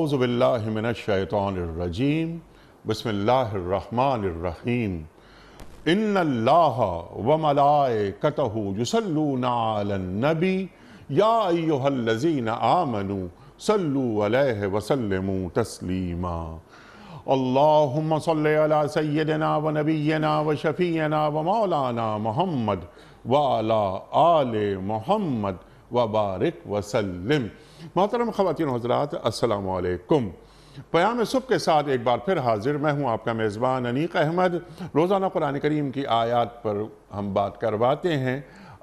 आउज़बिल्लिमिनशैतरजीम बसमीम इन अल्लाह व मलाए कतहु युसल्लूनाबी याजीन आमनु सल्लू अलह वसलम तस्लीमा अल्लाहुम्म सल्लि अला सय्यदना व नबीना व शफ़ीना व मौलाना मोहम्मद व अला आले मोहम्मद व बारिक वसल्लम मोहतरम खातिन हजरात असल पयाम सुब के साथ एक बार फिर हाजिर मैं हूँ आपका मेज़बान अनीक अहमद रोज़ाना कुरान करीम की आयात पर हम बात करवाते हैं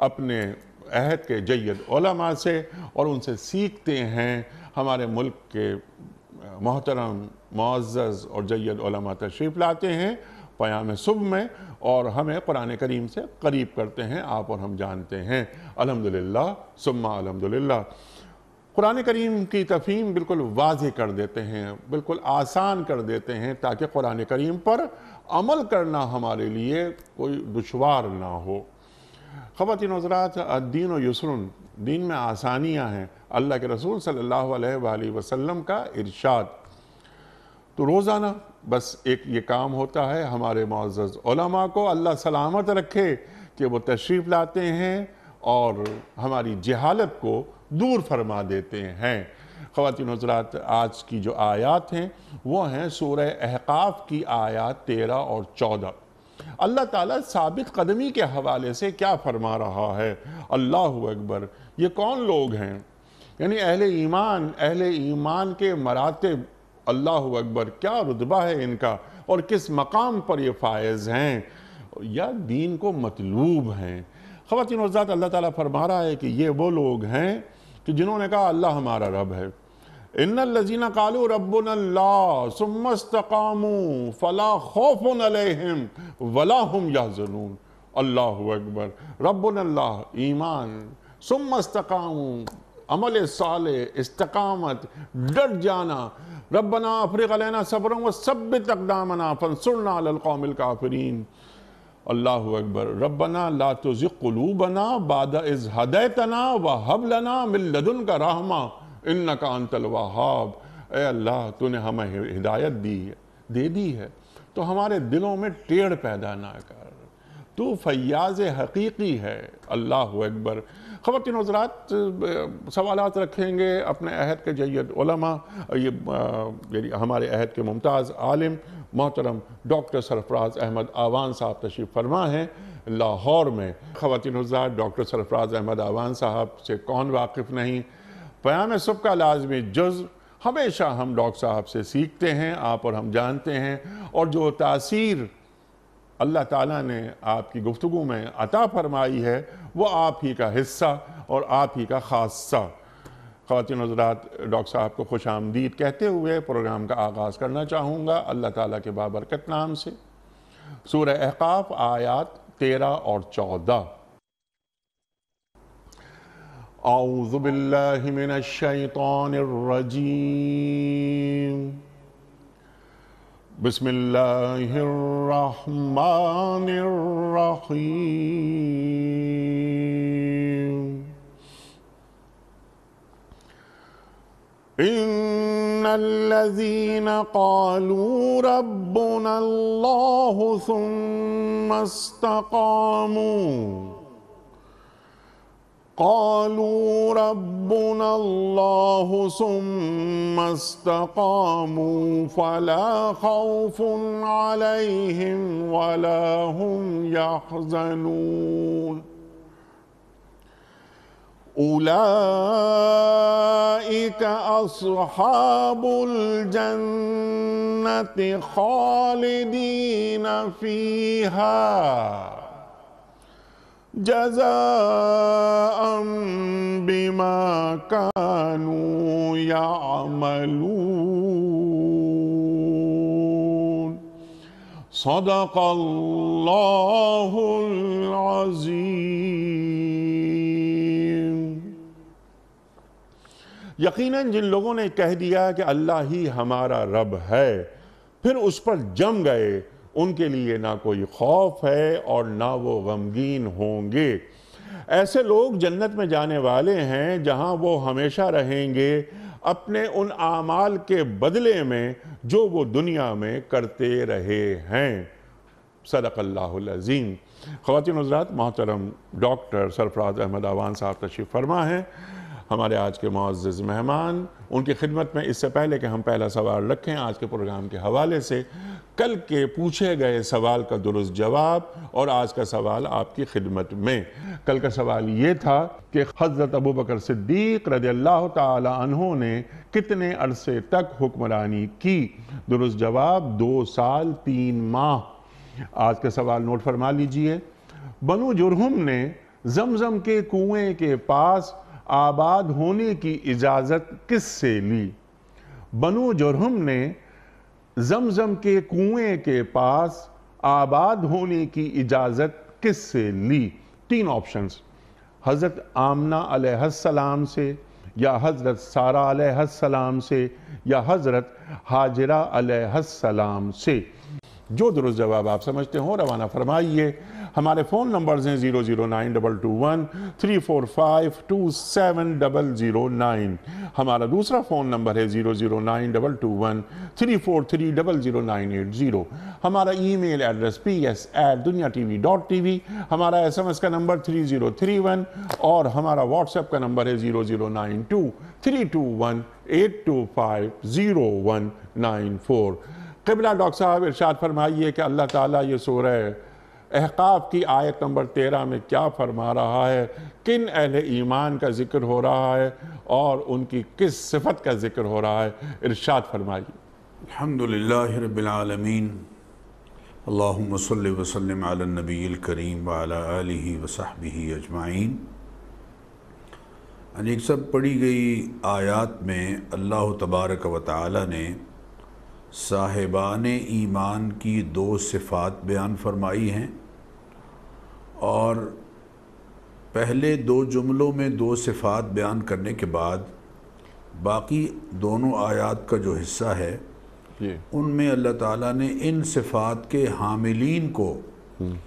अपने अहद के जैद ओलमा से और उनसे सीखते हैं हमारे मुल्क के मोहतरम मुआज़ और जैद ओलमा तशरीफ़ लाते हैं पयाम सुब में और हमें कुरान करीम से करीब करते हैं आप और हम जानते हैं अलहमदिल्ला सुम्मा अलहमदिल्ला कुरान करीम की तफहीम बिल्कुल वाज कर देते हैं बिल्कुल आसान कर देते हैं ताकि कुरान करीम पर अमल करना हमारे लिए कोई दुशवार ना हो ख़वान हजरात दीन व यसरन दीन में आसानियाँ हैं अल्लाह के रसूल सल्ला वसलम का इरशाद तो रोज़ाना बस एक ये काम होता है हमारे मज़्ज़मा को अल्लाह सलामत रखे कि वो तशरीफ़ लाते हैं और हमारी जहालत को दूर फरमा देते हैं ख़वान हजरात आज की जो आयात हैं वो हैं सूर अहकाफ़ की आयात तेरह और चौदह अल्लाह ताला साबित कदमी के हवाले से क्या फरमा रहा है अल्लाह अकबर ये कौन लोग हैं यानी अहले ईमान अहले ईमान के मरातब अल्लाह अकबर क्या रुतबा है इनका और किस मकाम पर ये फायज़ हैं या दीन को मतलूब हैं खातिन हजरात अल्लाह ताला फरमा रहा है कि ये वो लोग हैं कि जिन्होंने कहा अल्लाह हमारा रब है इन लजीना कालू रबन सुमस्तकामू फला खौफ अलहम वला हम याजनून अल्लाह अकबर रबन अल्लाह ईमान सुमस्तकामू अमल साल इस्तकामत डर जाना रबना अफरकलैना सब्रों व सब तकदामना फनसुरना अलकौमिल काफरीन अल्लाह अकबर रबना ला तो ज़िकलूबना बाद इज़ तना व हबलना मिल्लदन का रहमा इन का अंतल ए अल्लाह तूने हमें हिदायत दी है दे दी है तो हमारे दिलों में टेढ़ पैदा ना कर तू फयाज हकीकी है अल्लाह अकबर ख़वान हजरात सवाल रखेंगे अपने अहद के जैद ये यानी हमारे अहद के मुमताज़ आलिम मोहतरम डॉक्टर सरफराज अहमद आवान साहब तशीफ फरमा हैं लाहौर में ख़वान हजरात डॉक्टर सरफराज अहमद आवान साहब से कौन वाकिफ़ नहीं प्याम सब का लाजमी जज्व हमेशा हम डॉक्टर साहब से सीखते हैं आप और हम जानते हैं और जो तासीर अल्लाह ताला ने आपकी गुफ्तु में अता फरमाई है वो आप ही का हिस्सा और आप ही का खासा खातिन हजरात डॉक्टर साहब को खुश आमदीद कहते हुए प्रोग्राम का आगाज़ करना चाहूँगा अल्लाह ताला के बाबरकत नाम से सूर अहकाफ आयात तेरह और चौदह أعوذ بالله من الشيطان الرجيم बिस्मिल्लाहिर्रहमानिर्रहीम إن الذين قالوا ربنا الله ثم استقاموا قالوا ربنا الله ثم استقاموا فلا خوف عليهم ولا هم يحزنون أولئك أصحاب الجنة خالدين فيها जजा बिमा कानू यामलून सदकल्लाहुल अजीम यकीन जिन लोगों ने कह दिया कि अल्लाह ही हमारा रब है फिर उस पर जम गए उनके लिए ना कोई खौफ है और ना वो गमगीन होंगे ऐसे लोग जन्नत में जाने वाले हैं जहां वो हमेशा रहेंगे अपने उन आमाल के बदले में जो वो दुनिया में करते रहे हैं सदक़ल्लाज़ीम ख़वान हजरात मोहतरम डॉक्टर सरफराज अहमद आवान साहब तशीफ़ फरमा हैं हमारे आज के मुआज़ मेहमान उनकी खिदमत में इससे पहले कि हम पहला सवाल रखें आज के प्रोग्राम के हवाले से कल के पूछे गए सवाल का दुरुस्त जवाब और आज का सवाल आपकी खिदमत में कल का सवाल ये था कि हज़रत अबू बकर सिद्दीक अल्लाह तहों ने कितने अरसे तक हुक्मरानी की दुरुस्त जवाब दो साल तीन माह आज का सवाल नोट फरमा लीजिए बनु जुरहम ने जमजम के कुएं के पास आबाद होने की इजाज़त किस से ली बनो जुरहम ने जमजम के कुएं के पास आबाद होने की इजाज़त किस से ली तीन ऑप्शंस हज़रत आमना सलाम से या हज़रत सारा सलाम से या हज़रत हाजरा सलाम से जो दुरुस्त जवाब आप समझते हो रवाना फरमाइए हमारे फ़ोन नंबर्स हैं zero zero nine double two one three four five two seven double zero nine हमारा दूसरा फ़ोन नंबर है zero zero nine double two one three four three double zero nine eight zero हमारा email address P S at Duniya TV dot TV टी वी हमारा S M S का number three zero three one और हमारा WhatsApp का number है zero zero nine two three two one eight two five zero one nine four कबला doctor साहब इरशाद फरमाइए कि अल्लाह ताला ये सो रहा है एहकाब की आयत नंबर तेरह में क्या फरमा रहा है किन अहल ईमान का जिक्र हो रहा है और उनकी किस सिफत का जिक्र हो रहा है इर्शाद फरमाइए अलहमदिल्ला रबालमीन अल्लाम वसलम नबीकरीम वाली वसाहबी अजमाइन अनेक सब पढ़ी गई आयात में अल्लाह तबारक व ताली ने साहिबान ईमान की दो सिफ़ात बयान फरमाई हैं और पहले दो जुमलों में दो सिफ़ात बयान करने के बाद बाकी दोनों आयात का जो हिस्सा है उनमें अल्लाह ताला ने इन सिफ़ात के हामिलीन को हम्म।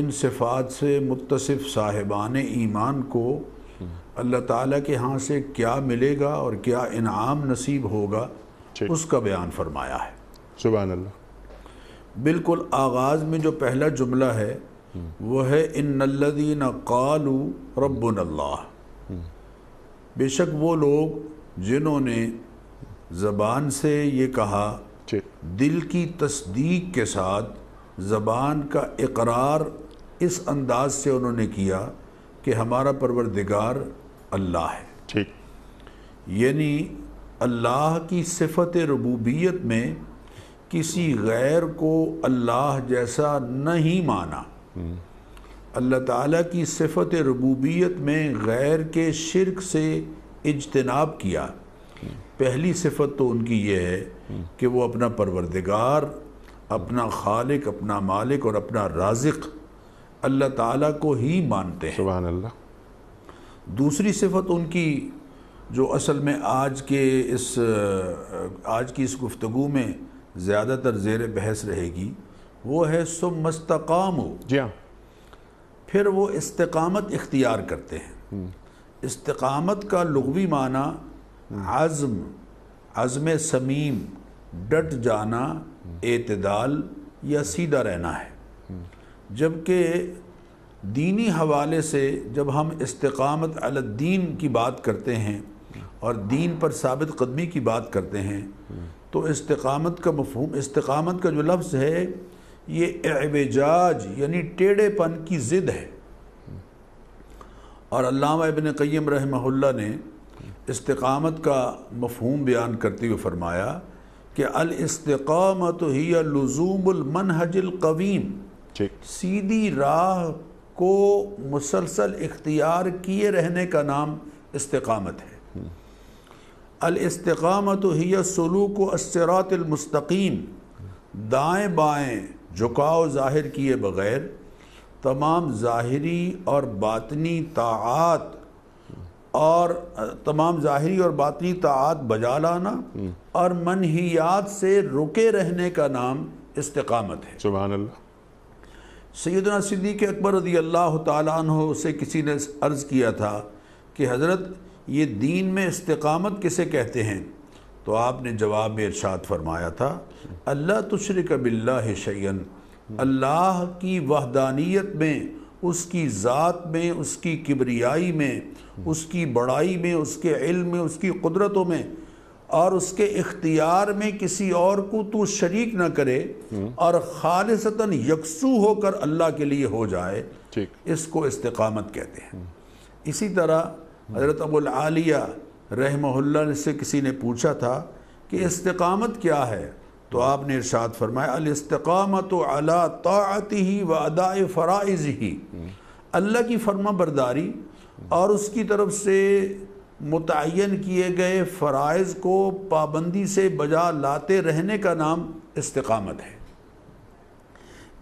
इन सिफ़ात से मुतसिफ़ साहिबान ईमान को हम्म। अल्लाह ताला के यहाँ से क्या मिलेगा और क्या इनाम नसीब होगा उसका बयान फरमाया है सुबह अल्लाह बिल्कुल आगाज़ में जो पहला जुमला है वो है इन नल्लदीन कालू रब्बन अल्लाह बेशक वो लोग जिन्होंने ज़बान से ये कहा दिल की तस्दीक के साथ ज़बान का इकरार इस अंदाज से उन्होंने किया कि हमारा परवरदिगार अल्लाह है ठीक यानी अल्लाह की सिफत रबूबियत में किसी गैर को अल्लाह जैसा नहीं माना अल्लाह ताला की सिफत रबूबियत में गैर के शिरक से इजतनाब किया पहली सिफत तो उनकी यह है कि वो अपना परवरदिगार अपना खालिक अपना मालिक और अपना राजिक अल्लाह ताला को ही मानते हैं अल्लाह दूसरी सिफत उनकी जो असल में आज के इस आज की इस गुफ्तु में ज़्यादातर जेर बहस रहेगी वो है सुमस्तकाम जी हाँ फिर वो इस्तकामत इख्तियार करते हैं हम्म। इस्तकामत का लगवी माना हम्म। आज़म आज़म समीम डट जाना एतदाल या सीधा रहना है हम्म। जबकि दीनी हवाले से जब हम इस्तकामत अलद्दीन की बात करते हैं और दीन पर साबित कदमी की बात करते हैं तो इस्तकामत का मफहम इस्तकामत का जो लफ्ज़ है ये एवजाज यानी टेढ़ेपन की ज़िद है और अल्लाह इबन कयम रहमहुल्ला ने इस्तकामत का मफहम बयान करते हुए फरमाया कि अल इस्तकामत ही लज़ूमनहजल कवीम सीधी राह को मुसलसल इख्तियार किए रहने का नाम इस्तकामत है अलस्तकामत ही सलूक असरातमस्तकीम दाएँ बाएँ झुकाव ज़ाहिर किए बग़ैर तमाम ज़ाहरी और बातनी तात और तमाम ज़ाहरी और बातनी तात बजा लाना और मनहियात से रुके रहने का नाम इस्तकामत है सैदना सिद्दीक अकबर रदी अल्लाह तु से किसी ने अर्ज़ किया था कि हज़रत ये दीन में इस्तकामत किसे कहते हैं तो आपने जवाब में इरशाद फरमाया था अल्लाह तुशरक बिल्ला शैन अल्लाह की वहदानियत में उसकी ज़ात में उसकी किबरियाई में उसकी बड़ाई में उसके इल्म में उसकी कुदरतों में और उसके इख्तियार में किसी और को तू शरीक ना करे और खालसता यकसू होकर अल्लाह के लिए हो जाए इसको इस्तकामत कहते हैं इसी तरह हज़रत आलिया रहमहुल्ला से किसी ने पूछा था कि इस्तकामत क्या है तो आपने इरशाद फरमाया अलस्तकामत अला ताती ही व अदा फ़राइज़ ही अल्लाह की फर्मा बरदारी और उसकी तरफ से मुतन किए गए फ़रज़ को पाबंदी से बजा लाते रहने का नाम इस्तकामत है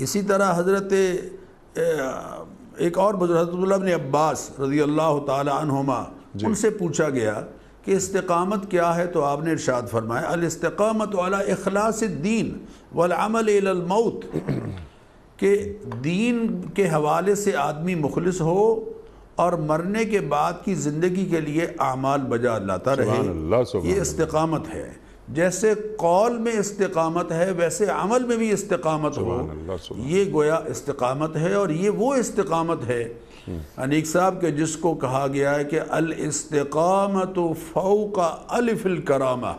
इसी तरह हज़रत एक और हजरतुल्ला अब्बास रजी अल्लाह तुमा उनसे पूछा गया कि इस्तकामत क्या है तो आपने इरशाद फरमाया अलस्तकामत वाला अखलास दीन वमलमौत के दीन के हवाले से आदमी मुखलस हो और मरने के बाद की ज़िंदगी के लिए आमाल बजा लाता रहे ये इस्तकामत है जैसे कौल में इस्तकामत है वैसे अमल में भी इस्तकामत हो ये गोया इस्तकामत है और ये वो इस्तकामत है अनिक साहब के जिसको कहा गया है कि अल इस्तकामत फ़ो का अलफिल करामा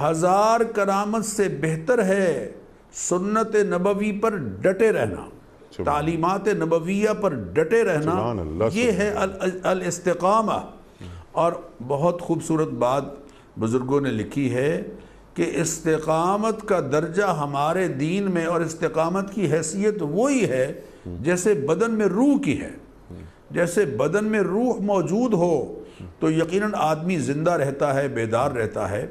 हज़ार करामत से बेहतर है सुन्नत नबवी पर डटे रहना तालीमत नबविया पर डटे रहना ये है अल, अल इस्तकामा और बहुत खूबसूरत बात बुज़ुर्गों ने लिखी है कि इस्तकामत का दर्जा हमारे दीन में और इस्तकामत की हैसियत वही है जैसे बदन में रूह की है जैसे बदन में रूह मौजूद हो तो यकीनन आदमी ज़िंदा रहता है बेदार रहता है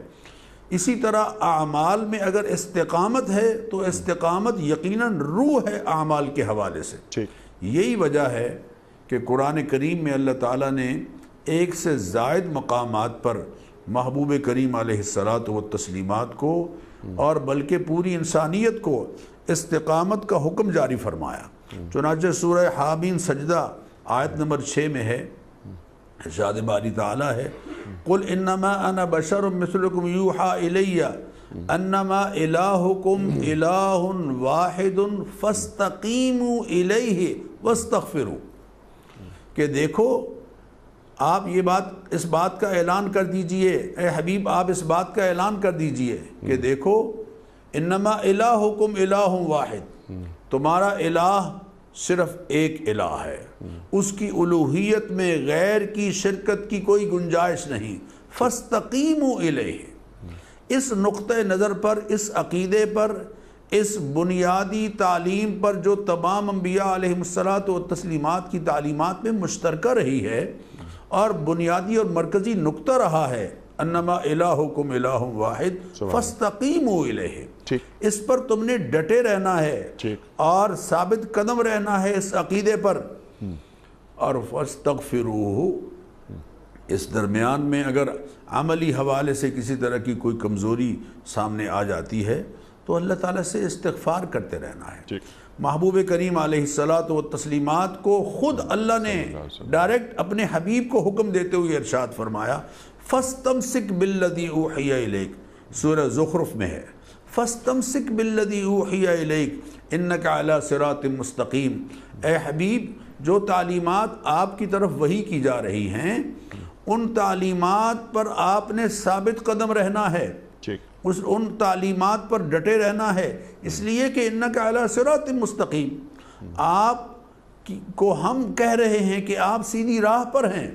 इसी तरह आमाल में अगर इस्तकामत है तो इस्तकामत यकीनन रूह है आमाल के हवाले से यही वजह है कि कुरान करीम में अल्लाह ताला ने एक से जायद मकामात पर महबूब करीम आलत व तस्लीमत को और बल्कि पूरी इंसानियत को इस्तकामत का हुक्म जारी फरमाया चुनाच सूर हामीन सजदा आयत नंबर छः में है शाद बारी तला है कुल इन्नमा अना बशर मिसलकुम यूहा इलैया इलाहुकुम इलाहुन वाहिदुन फस्तकीमु इलैहि वस्तगफिरु के देखो आप ये बात इस बात का ऐलान कर दीजिए ए हबीब आप इस बात का ऐलान कर दीजिए कि हम्म। देखो इनमा इला हुकुम इला वाहिद हम्म। तुम्हारा इलाह सिर्फ एक इलाह है हम्म। उसकी उलूहियत में गैर की शिरकत की कोई गुंजाइश नहीं फस्तकीम इस नुक़ नज़र पर इस अकीदे पर इस बुनियादी तालीम पर जो तमाम अम्बिया तस्लीमत की तालीमत में मुश्तरक रही है और बुनियादी और मरकज़ी नुकता रहा है अन्नमा इलाहुकुम वाहिद फस्तकीम इस पर तुमने डटे रहना है और साबित कदम रहना है इस अकीदे पर हम्म। और फस्तक इस दरमियान में अगर अमली हवाले से किसी तरह की कोई कमज़ोरी सामने आ जाती है तो अल्लाह ताला से इस्तफार करते रहना है महबूब करीम आलत व तस्लीमत को ख़ुद अल्लाह ने डायरेक्ट अपने हबीब को हुक्म देते हुए इरशाद फरमाया फ़स्तम सिक बिल्लदी उलेक सूर ज़ुखरफ में है फ़स्तम सिक बिल्लदी लेख इन का सरात मस्तकीम ए हबीब जो तालीमत आपकी तरफ वही की जा रही हैं उन तालीमत पर आपने साबित कदम रहना है उस उन तालीमात पर डटे रहना है इसलिए कि इन्ना का अला सिरत मुस्तकीम आप को हम कह रहे हैं कि आप सीधी राह पर हैं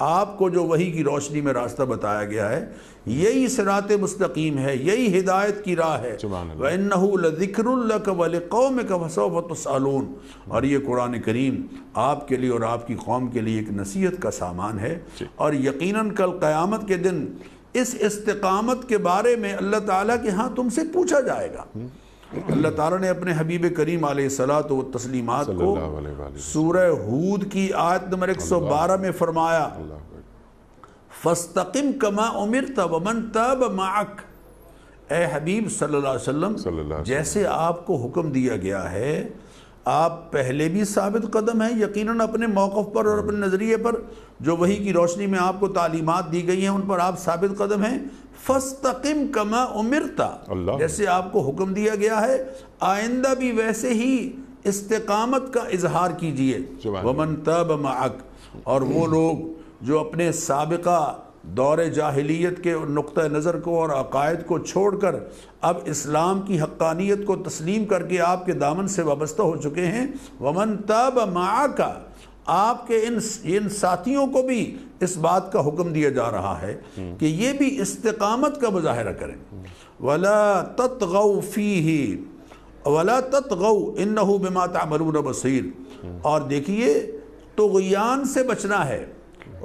आपको जो वही की रोशनी में रास्ता बताया गया है यही सरात मुस्तकीम है यही हिदायत की राह है वनदिक्रकौम कसोबतसालून और ये कुरान करीम आपके लिए और आपकी कौम के लिए एक नसीहत का सामान है और यकीनन कल क़यामत के दिन इस इस्तकामत के बारे में अल्लाह ताला के हाँ तुमसे पूछा जाएगा अल्लाह ताला ने अपने हबीब करीम सलात व तस्लीमात को सूरह हूद की आयत नंबर एक सौ बारह में फरमाया फस्तकिम कमा उमिर तब अमन तब माक ए हबीब सल्लल्लाहु अलैहि वसल्लम जैसे आपको हुक्म दिया गया है आप पहले भी साबित कदम हैं यकीनन अपने मौक़ पर और अपने नज़रिए पर जो वही की रोशनी में आपको तालीमत दी गई हैं उन पर आप साबित कदम हैं फस्तकिम कमा उमिरता जैसे आपको हुक्म दिया गया है आइंदा भी वैसे ही इस्तकामत का इजहार कीजिए वमन तब मक और वो लोग जो अपने सबका दौर जाहलीत के नुक़ नज़र को और अकायद को छोड़ कर अब इस्लाम की हक्कानियत को तस्लीम करके आपके दामन से वाबस्ता हो चुके हैं वमन तब मा का आपके इन इन साथियों को भी इस बात का हुक्म दिया जा रहा है कि ये भी इस्तकामत का मुजाहरा करें वला फ़ी ही वला गौ इन बिमा तमरून बसीर और देखिए तो से बचना है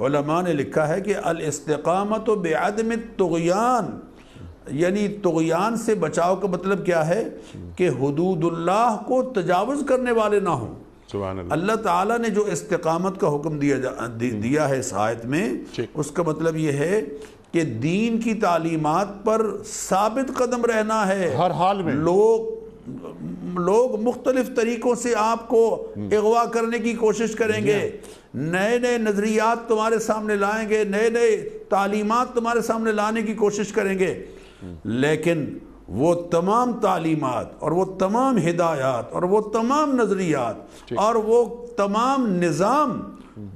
ने लिखा है कि अलस्तकामत बेअदम तगयान यानी तगयान से बचाव का मतलब क्या है कि हदूदुल्लाह को तजावज़ करने वाले ना हों अल्लाह ताला ने जो इस्तकामत का हुक्म दिया जा, दि, दिया है इस आयत में उसका मतलब ये है कि दीन की तालीमत पर साबित कदम रहना है हर हाल में लोग लोग मुख्तलिफ तरीक़ों से आपको अगवा हम्म। करने की कोशिश करेंगे नए नए नज़रियात तुम्हारे सामने लाएंगे नए नए तालीमत तुम्हारे सामने लाने की कोशिश करेंगे लेकिन वो तमाम तालीमत और वो तमाम हिदायत और वो तमाम नज़रियात और वो तमाम निज़ाम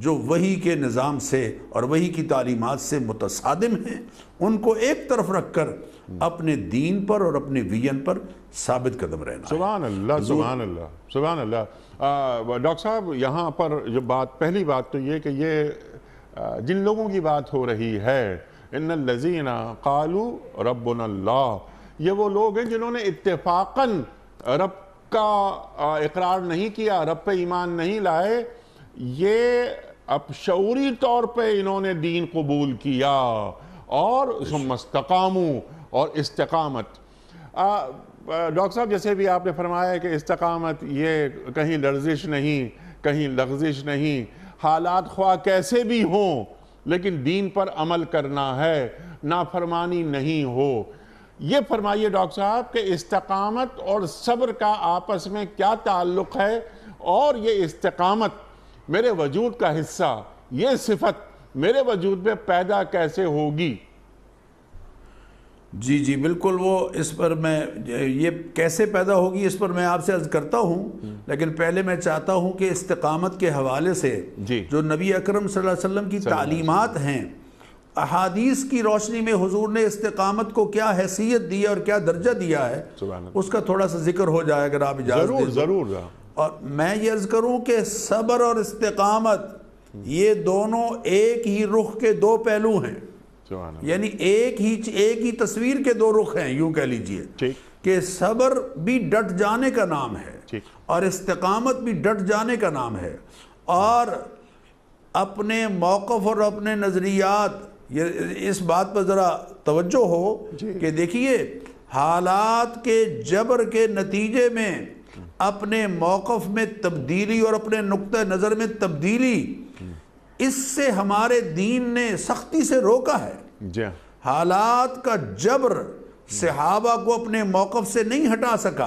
जो वही के निज़ाम से और वही की तालीमत से मुतसादम हैं उनको एक तरफ रख कर अपने दीन पर और अपने विजन पर साबित कदम रहना सुबह अल्लाह सुबह अल्लाह सुबह अल्लाह डॉक्टर साहब यहाँ पर जो बात पहली बात तो ये कि ये जिन लोगों की बात हो रही है इन लजीना कालू रबन ये वो लोग हैं जिन्होंने इतफ़ाकन रब का इकरार नहीं किया रब पे ईमान नहीं लाए ये अब शौरी तौर पे इन्होंने दीन कबूल किया और मस्तकामू और इस्तकामत डॉक्टर साहब जैसे भी आपने फरमाया कि इस्तकामत ये कहीं लर्जिश नहीं कहीं लग्जिश नहीं हालात ख्वा कैसे भी हों लेकिन दीन पर अमल करना है नाफरमानी नहीं हो ये फरमाइए डॉक्टर साहब कि इस्तकामत और सब्र का आपस में क्या ताल्लुक़ है और ये इस्तकामत मेरे वजूद का हिस्सा ये सिफत मेरे वजूद में पैदा कैसे होगी जी जी बिल्कुल वो इस पर मैं ये कैसे पैदा होगी इस पर मैं आपसे अर्ज करता हूँ लेकिन पहले मैं चाहता हूँ कि इस्तकामत के हवाले से जो नबी अकरम वसल्लम की तालीमत हैं अहादीस की रोशनी में हुजूर ने इस्तकामत को क्या हैसियत दी है और क्या दर्जा दिया है उसका थोड़ा सा जिक्र हो जाए अगर आप इजाज़त ज़रूर और मैं ये अर्ज़ करूँ कि सब्र और इस्तकामत ये दोनों एक ही रुख के दो पहलू हैं यानी एक ही एक ही तस्वीर के दो रुख हैं यूं कह लीजिए कि सबर भी डट जाने का नाम है और इस्तकामत भी डट जाने का नाम है और अपने मौकफ और अपने नज़रियात ये इस बात पर ज़रा तवज्जो हो कि देखिए हालात के जबर के नतीजे में अपने मौकफ़ में तब्दीली और अपने नुक़ नज़र में तब्दीली इससे हमारे दीन ने सख्ती से रोका है हाँ। हालात का जबर सिहाबा को अपने मौकफ से नहीं हटा सका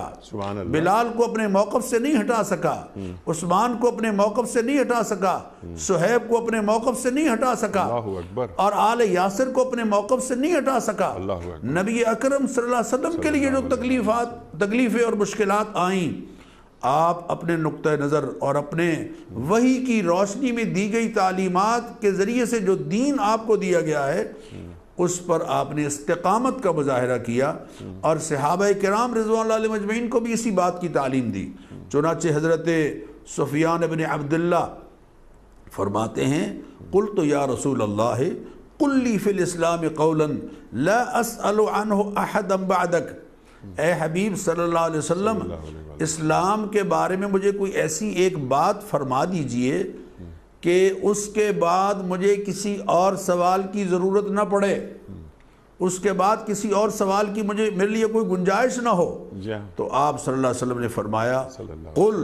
बिलाल को अपने मौकफ से नहीं हटा सका हम्म। उस्मान को अपने मौकफ से नहीं हटा सका हम्म। सुहेब को अपने मौकफ से नहीं हटा सका और आल यासर को अपने मौकफ से नहीं हटा सका नबी अकरम सल्लल्लाहु अलैहि वसल्लम के लिए जो तकलीफ तकलीफ़ें और मुश्किलात आईं आप अपने नुक़ नज़र और अपने वही की रोशनी में दी गई तालीमत के ज़रिए से जो दीन आपको दिया गया है उस पर आपने इस्तकामत का मुजाहरा किया और सहाब कराम रजवा मजमैन को भी इसी बात की तालीम दी चुनाचे हज़रत सफ़ियान अबिन अब्दुल्ला फरमाते हैं कुल तो या रसूल अल्लाह कुल्ली फ़िल इस्लाम कौलन ला अहद अम्बादक ए हबीब सल्लल्लाहु अलैहि वसल्लम इस्लाम के बारे में मुझे कोई ऐसी एक बात फरमा दीजिए कि उसके बाद मुझे किसी और सवाल की ज़रूरत ना पड़े उसके बाद किसी और सवाल की मुझे मेरे लिए कोई गुंजाइश ना हो हाँ। तो आप सल्लल्लाहु अलैहि वसल्लम ने फरमाया कुल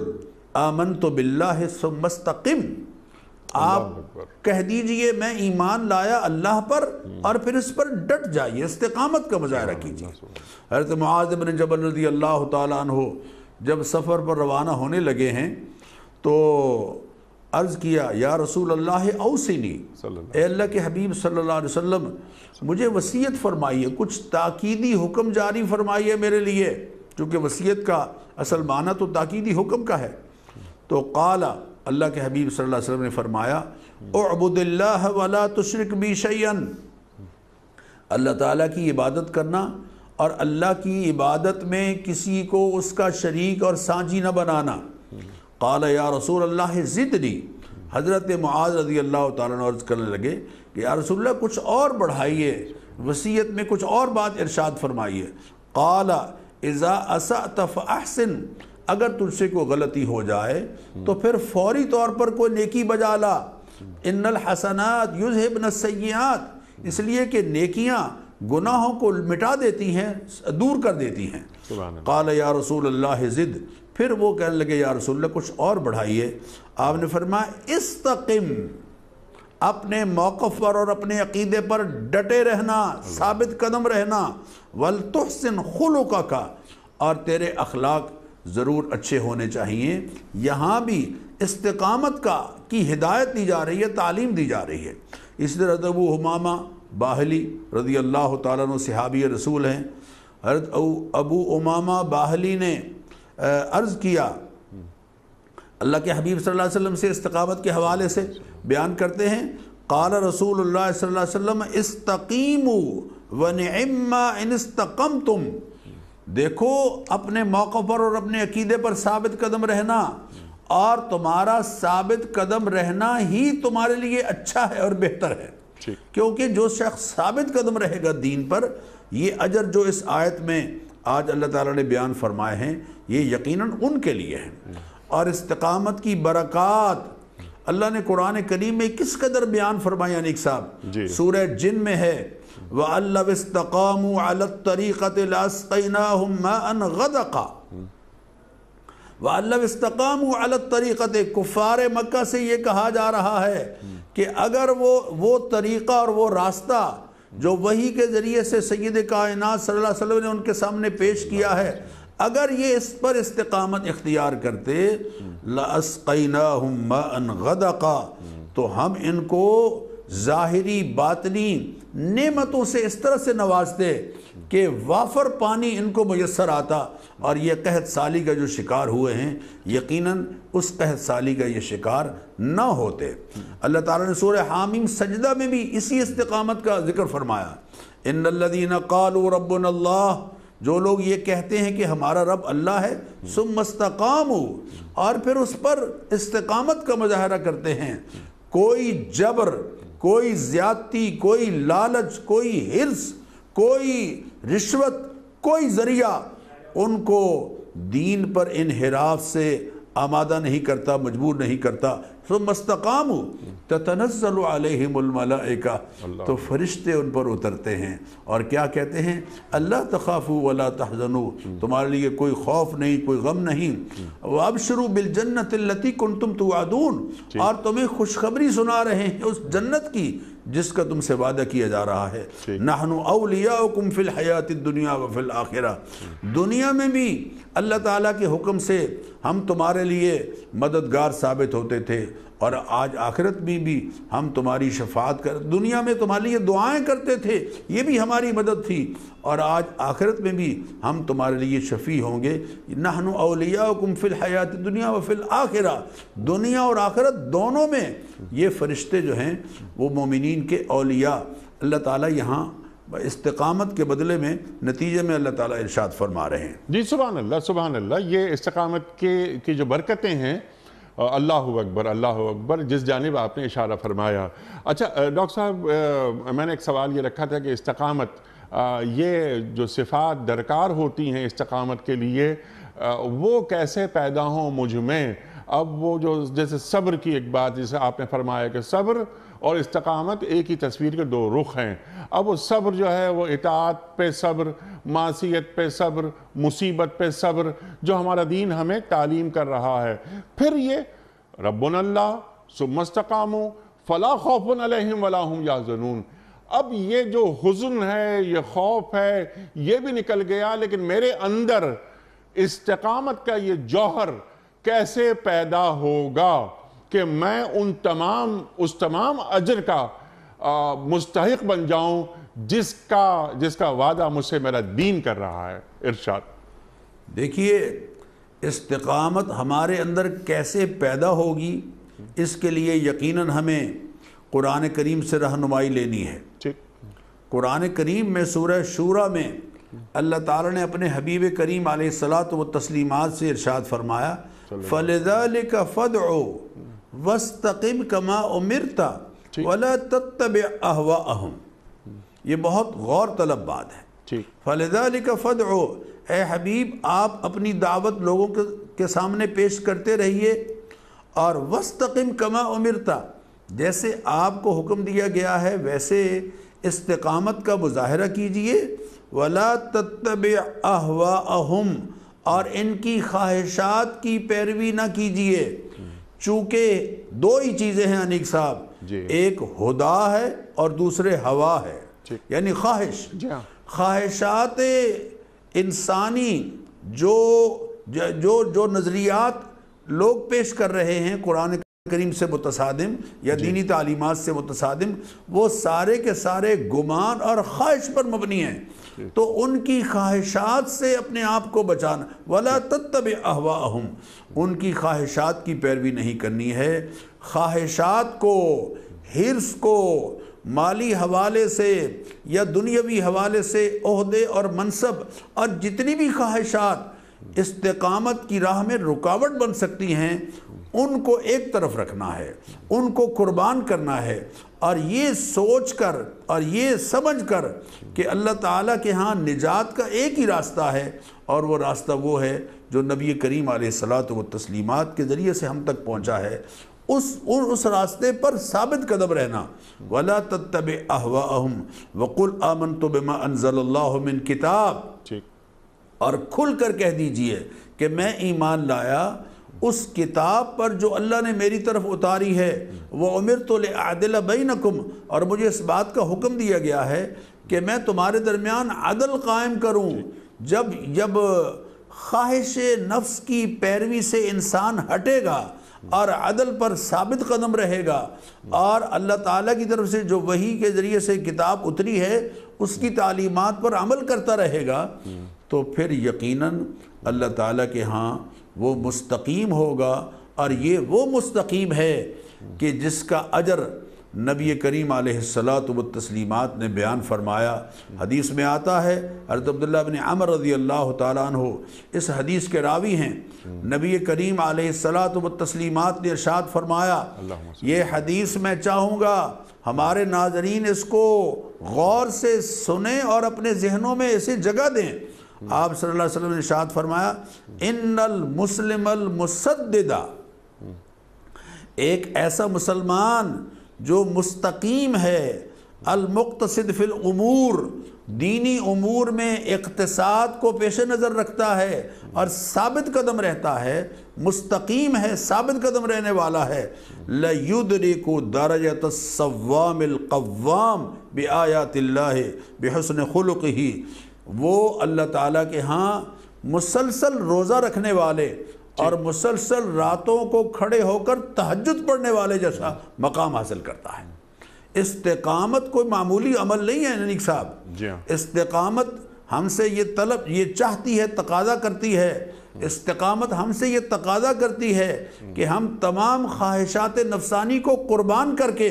आमन तो बिल्ला है सुमस्तकिम आप कह दीजिए मैं ईमान लाया अल्लाह पर और फिर इस पर डट जाइए इस्तेकामत का मुजाहरा कीजिए हजरत मुआजबन जबल रजी अल्लाह तहो जब सफ़र पर रवाना होने लगे हैं तो अर्ज़ किया या रसूल अल्लाह औसनी अल्लाह के हबीब सल्लल्लाहु अलैहि वसल्लम मुझे वसीयत फरमाइए कुछ ताकीदी हुक्म जारी फरमाइए मेरे लिए चूँकि वसीयत का असल माना तो ताकीदी हुक्म का है तो काला अल्लाह के हबीब सल्लल्लाहु अलैहि वसल्लम ने फरमाया अबुदल्ला वाला तुशरक बी शयन अल्लाह ताला की इबादत करना और अल्लाह की इबादत में किसी को उसका शरीक और साझी न बनाना काला या रसूल अल्लाह ज़िदनी हज़रत मुआज रजी अल्लाह तर्ज़ करने लगे कि या रसोल्ला कुछ और बढ़ाइए वसीयत में कुछ और बात इरशाद फरमाइए काला इज़ा असा तफ़ अगर तुझसे कोई गलती हो जाए तो फिर फौरी तौर पर कोई नेकी बजा ला इन्नल हसनात युज हिबन सयात इसलिए कि नेकियाँ गुनाहों को मिटा देती हैं दूर कर देती हैं काल या रसूल अल्लाह ज़िद फिर वो कहने लगे या रसोल्ला कुछ और बढ़ाइए आपने फरमाया इस तकम अपने मौक़ पर और अपने अकीदे पर डटे रहना साबित कदम रहना वल तुहसिन खुलुका का और तेरे अखलाक ज़रूर अच्छे होने चाहिए यहाँ भी इस्तकामत का की हिदायत दी जा रही है तालीम दी जा रही है इस तरह हजरत अबू हमामा बाहली रदी अल्लाह तु सहाबी रसूल हैं हरत अबू उमामा बाहली ने अर्ज़ किया अल्लाह के हबीब सल्लल्लाहु अलैहि वसल्लम से इस्तकामत के हवाले से बयान करते हैं काल रसूल सल्लल्लाहु अलैहि वसल्लम इस्तकीमू व नम्मा इन इस्तकम तुम देखो अपने मौक़ों पर और अपने अकीदे पर साबित कदम रहना और तुम्हारा साबित कदम रहना ही तुम्हारे लिए अच्छा है और बेहतर है क्योंकि जो शख्स साबित कदम रहेगा दीन पर ये अजर जो इस आयत में आज अल्लाह ताला ने बयान फरमाए हैं ये यकीनन उनके लिए हैं और इस्तकामत की बरक़ात अल्लाह ने कुरान करीम में किस कदर बयान फरमाया निक साहब सूरह जिन में है वल्लबस्तकाम अलतरीक़तनागदका कुफ़ार मक्का से ये कहा जा रहा है कि अगर वो वो तरीक़ा और वो रास्ता जो वही के ज़रिए से सैद कायनात सल्लल्लाहु अलैहि वसल्लम ने उनके सामने पेश किया है अगर ये इस पर इस्तकामत इख्तियार करते लसकैना अन गदका तो हम इनको ज़ाहरी बातनी नेमतों से इस तरह से नवाजते कि वाफर पानी इनको मैसर आता और ये कहत साली का जो शिकार हुए हैं यकीन उस कहत साली का ये शिकार ना होते अल्लाह ताला ने सूर हामीम सजदा में भी इसी इस्तकामत का जिक्र फरमाया इन लदीन कालू जो लोग ये कहते हैं कि हमारा रब अल्लाह है सुम और फिर उस पर इस्तकामत का मुजाहरा करते हैं कोई जबर कोई ज्यादती कोई लालच कोई हिरस कोई रिश्वत कोई ज़रिया उनको दीन पर इनहराफ से आमादा नहीं करता मजबूर नहीं करता मस्तकाम तनज़ल तो फरिश्ते उन पर उतरते हैं और क्या कहते हैं अल्लाह तखाफ़ू वला तहजनु तुम्हारे लिए कोई खौफ नहीं कोई गम नहीं अब शुरू बिलजन्नतलती कन तुम तो और तुम्हें खुशखबरी सुना रहे हैं उस जन्नत की जिसका तुमसे वादा किया जा रहा है नाहनु अलिया कुम फिल हयात दुनिया व फिल आखिरा दुनिया में भी अल्लाह ताला के हुक्म से हम तुम्हारे लिए मददगार साबित होते थे और आज आखिरत में भी हम तुम्हारी शफात कर दुनिया में तुम्हारे लिए दुआएं करते थे ये भी हमारी मदद थी और आज आखिरत में भी हम तुम्हारे लिए शफ़ी होंगे नहनु अलिया कुमफिल हयात दुनिया वफिल आखिरा दुनिया और आखिरत दोनों में ये फ़रिश्ते जो हैं वो मोमिन के अलिया अल्लाह ताली यहाँ इस्तकामत के बदले में नतीजे में अल्लाह ताला इरशाद फरमा रहे हैं जी सुबह अल्लाह सुबह अल्लाह ये इस्तकामत के की जो बरकतें हैं अल्लाह अकबर अल्लाह अकबर जिस जानब आपने इशारा फरमाया अच्छा डॉक्टर साहब मैंने एक सवाल ये रखा था कि इस्तकामत ये जो सिफात दरकार होती हैं इस्तकामत के लिए वो कैसे पैदा हों मुझ में अब वो जो जैसे सब्र की एक बात जैसे आपने फरमाया कि सब्र और इस्तकामत एक ही तस्वीर के दो रुख हैं अब वो सब्र जो है वो इतात पे सब्र मासीत पे सब्र मुसीबत पे सब्र जो हमारा दीन हमें तालीम कर रहा है फिर ये रब्बनल्ला सुमस्तकाम फ़ला ख़ौफन अलहम वलाहम या जनून अब ये जो हुजन है ये खौफ है ये भी निकल गया लेकिन मेरे अंदर इस्तकामत का ये जौहर कैसे पैदा होगा कि मैं उन तमाम उस तमाम अजर का मुस्तक बन जाऊं जिसका जिसका वादा मुझसे मेरा दीन कर रहा है इरशाद देखिए इस्तकामत हमारे अंदर कैसे पैदा होगी इसके लिए यकीनन हमें कुरान करीम से रहनुमाई लेनी है ठीक कुरान करीम में सूर शूरा में अल्लाह ताला ने अपने हबीब करीम सलात व तस्लीमत से इरशाद फरमाया फ़लदाल का फ़द वस्तकिम कमा उमिरता वला तत्तब अहवा अहम ये बहुत गौर तलब बात है का फ़द हो ए हबीब आप अपनी दावत लोगों के, के सामने पेश करते रहिए और वस्तकिम कमा उमिरता जैसे आपको हुक्म दिया गया है वैसे इस्तकामत का मुजाहरा कीजिए वला तत्तब अहवा अहम और इनकी ख्वाहिशात की पैरवी ना कीजिए चूँकि दो ही चीज़ें हैं अनिक साहब एक हुदा है और दूसरे हवा है यानी ख्वाहिश हाँ। ख्वाहिशात इंसानी जो जो जो नज़रियात लोग पेश कर रहे हैं कुरान करीम से मुतसादम या दीनी तालीमत से मुतसादम वो सारे के सारे गुमान और ख्वाहिश पर मबनी हैं तो उनकी ख्वाहिशात से अपने आप को बचाना वला तत्तब अहवा उनकी ख्वाहिशात की पैरवी नहीं करनी है ख्वाहिशात को हिरस को माली हवाले से या दुनियावी हवाले से अहदे और मनसब और जितनी भी ख्वाहिशात इस्तकामत की राह में रुकावट बन सकती हैं उनको एक तरफ रखना है उनको कुर्बान करना है और ये सोच कर और ये समझ कर कि अल्लाह ताला के यहाँ निजात का एक ही रास्ता है और वो रास्ता वो है जो नबी करीम सलात व तस्लीमत के ज़रिए से हम तक पहुँचा है उस उस रास्ते पर साबित कदम रहना वला तब अहवा अहम वकुल आमन तो बेमा अनजल्लामिन किताब और खुल कर कह दीजिए कि मैं ईमान लाया उस किताब पर जो अल्लाह ने मेरी तरफ उतारी है वह उमिर तो ले आदिल नकुम और मुझे इस बात का हुक्म दिया गया है कि मैं तुम्हारे दरमियान अदल कायम करूँ जब जब ख्वाहिश नफ्स की पैरवी से इंसान हटेगा और अदल पर साबित कदम रहेगा और अल्लाह ताला की तरफ से जो वही के ज़रिए से किताब उतरी है उसकी तालीमत पर अमल करता रहेगा तो फिर यकीनन अल्लाह ताला के हाँ वो मुस्तकीम होगा और ये वो मुस्तकीम है कि जिसका अजर नबी करीम आसलात ने बयान फरमाया हदीस में आता है हरत अब्दुल्ला बिन अमर रजी अल्लाह हो इस हदीस के रावी हैं नबी करीम आसलात ने इरशाद फरमाया ये हदीस मैं चाहूँगा हमारे नाजरीन इसको गौर से सुने और अपने जहनों में इसे जगह दें आप सल्लल्लाहु अलैहि वसल्लम ने शाद फरमाया इन्नल मुस्लिम मुसद्दा एक ऐसा मुसलमान जो मुस्तकीम है अलमुक्त फिल उमूर दीनी उमूर में इकतसाद को पेश नज़र रखता है और साबित कदम रहता है मुस्तकीम है साबित कदम रहने वाला है लयुदरी को दरजत सवामिलकवाम बे आयात बेहसन खुलक ही वो अल्लाह ताला के यहाँ मुसलसल रोज़ा रखने वाले और मुसलसल रातों को खड़े होकर तहजद पढ़ने वाले जैसा मकाम हासिल करता है इस्तकामत कोई मामूली अमल नहीं है ननिक साहब हाँ। इस्तकामत हमसे ये तलब ये चाहती है तकाजा करती है इस्तकामत हमसे ये तकाजा करती है कि हम तमाम ख्वाहिशात नफसानी को कुर्बान करके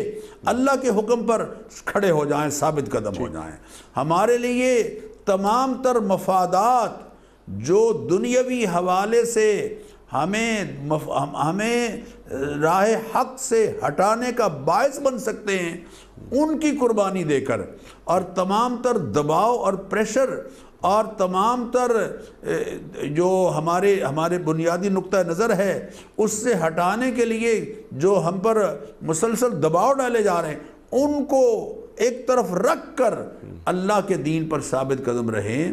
अल्लाह के हुक्म पर खड़े हो जाएं साबित कदम हो जाएं हमारे लिए तमाम तर मफादात जो दुनियावी हवाले से हमें हमें राह हक से हटाने का बायस बन सकते हैं उनकी कुर्बानी देकर और तमाम तर दबाव और प्रेशर और तमाम तर जो हमारे हमारे बुनियादी नुक़ नज़र है उससे हटाने के लिए जो हम पर मुसलसल दबाव डाले जा रहे हैं उनको एक तरफ रख कर अल्लाह के दीन पर साबित कदम रहें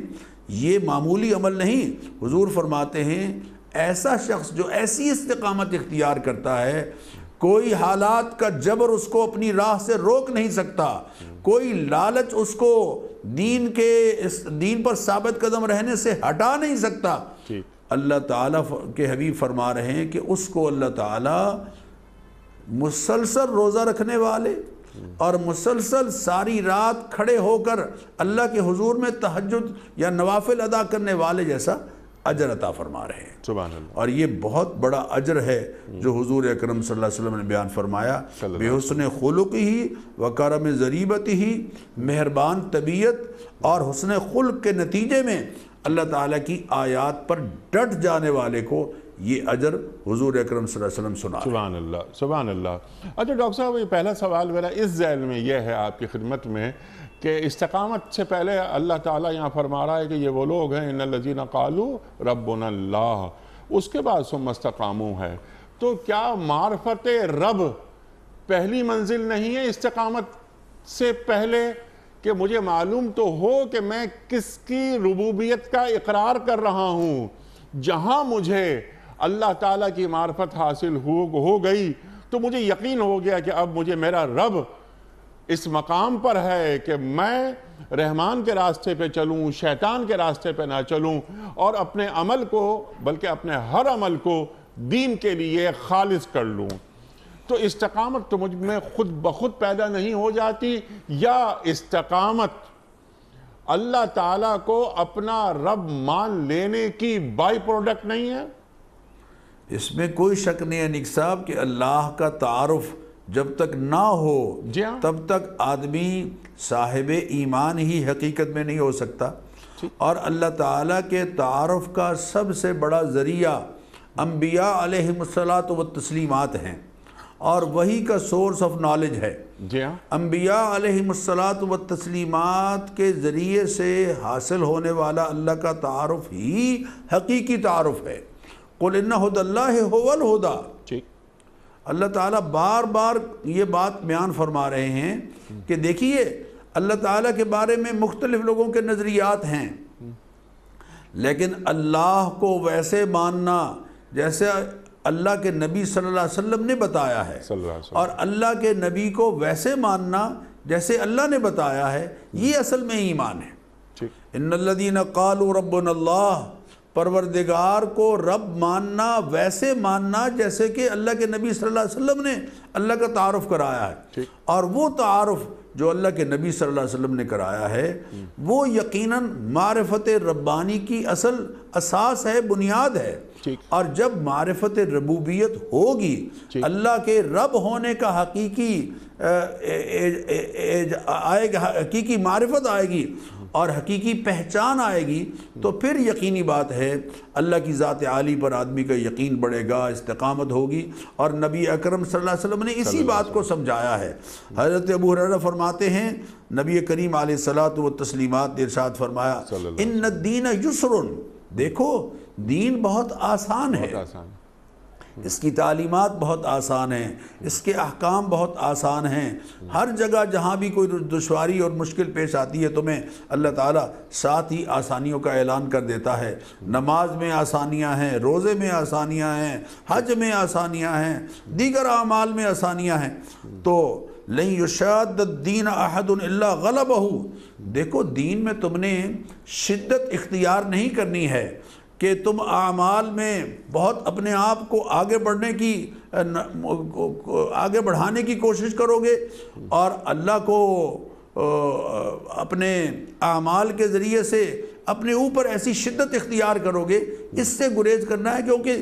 ये मामूली अमल नहीं हुजूर फरमाते हैं ऐसा शख्स जो ऐसी इस्तकामत इख्तियार करता है कोई हालात का जबर उसको अपनी राह से रोक नहीं सकता कोई लालच उसको दीन के इस दीन पर साबित कदम रहने से हटा नहीं सकता अल्लाह ताला के हबीब फरमा रहे हैं कि उसको अल्लाह ताला मुसलसल रोज़ा रखने वाले और मुसलसल सारी रात खड़े होकर अल्लाह के हुजूर में तहजद या नवाफिल अदा करने वाले जैसा अजर अता फरमा रहे हैं और ये बहुत बड़ा अजर है जो हुजूर अकरम वसल्लम ने बयान फरमाया बेहसन खुलक ही वकारम ज़रीबत ही मेहरबान तबीयत और हसन खुल के नतीजे में अल्लाह ताला की आयात पर डट जाने वाले को ये अजर हजूर अक्रम वसल्लम सुना अल्लाह अल्लाह अच्छा डॉक्टर साहब ये पहला सवाल मेरा इस जैल में यह है आपकी खिदमत में कि इस्तकामत से पहले अल्लाह ताला यहाँ फरमा रहा है कि ये वो लोग हैं इन लजीन कालू रब्बुल्लाह उसके बाद सुमस्तकामू है तो क्या मार्फत रब पहली मंजिल नहीं है इस्तकामत से पहले कि मुझे मालूम तो हो कि मैं किसकी रबूबियत का इकरार कर रहा हूँ जहाँ मुझे अल्लाह ताला की मार्फत हासिल हो हो गई तो मुझे यकीन हो गया कि अब मुझे मेरा रब इस मकाम पर है कि मैं रहमान के रास्ते पे चलूं शैतान के रास्ते पे ना चलूं और अपने अमल को बल्कि अपने हर अमल को दीन के लिए खालिज कर लूं तो इस्तकामत तो मुझ में खुद ब खुद पैदा नहीं हो जाती या इस्तकामत अल्लाह ताला को अपना रब मान लेने की बाई प्रोडक्ट नहीं है इसमें कोई शक नहीं है निक साहब कि अल्लाह का तारफ़ जब तक ना हो हाँ। तब तक आदमी साहिब ईमान ही हकीकत में नहीं हो सकता और अल्लाह ताला के तारफ़ का सबसे बड़ा ज़रिया अम्बिया अलहमसलात व तस्लीमत हैं और वही का सोर्स ऑफ नॉलेज है हाँ। अम्बिया अलहमसलात व तस्लीमत के ज़रिए से हासिल होने वाला अल्लाह का तारफ़ ही हकीकी तारफ़ है कुल्लावल होदा अल्लाह ताला बार बार ये बात बयान फरमा रहे हैं कि देखिए अल्लाह ताला के बारे में मुख्तलिफ लोगों के नज़रियात हैं लेकिन अल्लाह को वैसे मानना जैसे अल्लाह के नबी सल्लल्लाहु अलैहि वसल्लम ने बताया है और अल्लाह के नबी को वैसे मानना जैसे अल्लाह ने बताया है ये असल में ईमान है इन कालू रब्बन अल्लाह परवरदिगार को रब मानना वैसे मानना जैसे कि अल्लाह के नबी सल्लल्लाहु अलैहि वसल्लम ने अल्लाह का तारफ़ कराया है और वो तारफ़ जो अल्लाह के नबी सल्लल्लाहु अलैहि वसल्लम ने कराया है वो यकीनन मारफत रब्बानी की असल असास है बुनियाद है और जब मारफत रबूबियत होगी अल्लाह के रब होने का हकीकी आएगा हकीकी मारफत आएगी और हकीकी पहचान आएगी तो फिर यकीनी बात है अल्लाह की ज़ात आली पर आदमी का यकीन बढ़ेगा इस्तकामत होगी और नबी अकरम सल्लल्लाहु अलैहि वसल्लम ने इसी बात को समझाया है हज़रत अबू हुरैरा फरमाते हैं नबी करीम सलात व तस्लीमत इरशाद फरमाया इन दीन युसर देखो दीन बहुत आसान है आसान इसकी तालीमत बहुत आसान हैं इसके अहकाम बहुत आसान हैं हर जगह जहाँ भी कोई दुशारी और मुश्किल पेश आती है तुम्हें अल्लाह ताला साथ ही आसानियों का ऐलान कर देता है नमाज में आसानियाँ हैं रोज़े में आसानियाँ हैं हज में आसानियाँ हैं दीगर अमाल में आसानियाँ हैं तो नहीं दीन अहदुल्ला गलब देखो दीन में तुमने शिद्दत इख्तियार नहीं करनी है कि तुम आमाल में बहुत अपने आप को आगे बढ़ने की आगे बढ़ाने की कोशिश करोगे और अल्लाह को अपने आमाल के ज़रिए से अपने ऊपर ऐसी शिद्दत इख्तियार करोगे इससे गुरेज करना है क्योंकि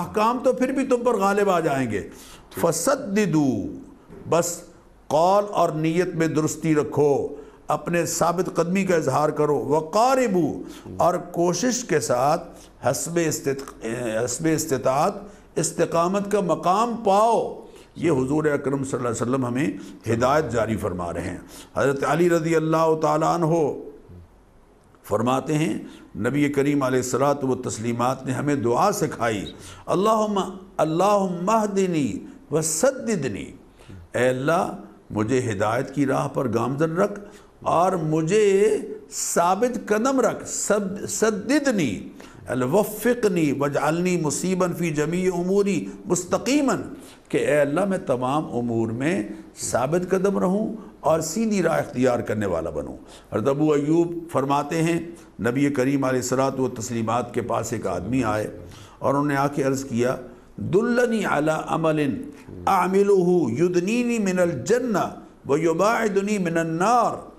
अहकाम तो फिर भी तुम पर गालिब आ जाएंगे फसद दू बस कौल और नीयत में दुरुस्ती रखो अपने साबित कदमी का इजहार करो वकारबू और कोशिश के साथ हसब हसब इस्तात इस्तकामत का मकाम पाओ ये हजूर अक्रम वसम हमें हिदायत जारी फरमा रहे हैं हज़रत अली रजी अल्लाह तालन हो फरमाते हैं नबी करीम सलात व तस्लीमत ने हमें दुआ सिखाई अल्लाह महदनी व सदनी अल्लाह मुझे हिदायत की राह पर गामजन रख और मुझे साबित कदम रख सब सदनी अलवफ़नी वजालनी मुसीबन फ़ी जमी उमूरी मुस्तकीमन के अल्लाह मैं तमाम उमूर में साबित कदम रहूँ और सीधी राह इख्तियार करने वाला बनूँ और अबू अयूब फरमाते हैं नबी करीम सरात व तस्लीमत के पास एक आदमी आए और उन्होंने आके अर्ज़ किया दुल्लनी अला अमलिन आमिलू युदनीनी मिनल जन्ना व युबादनी मिनन्नार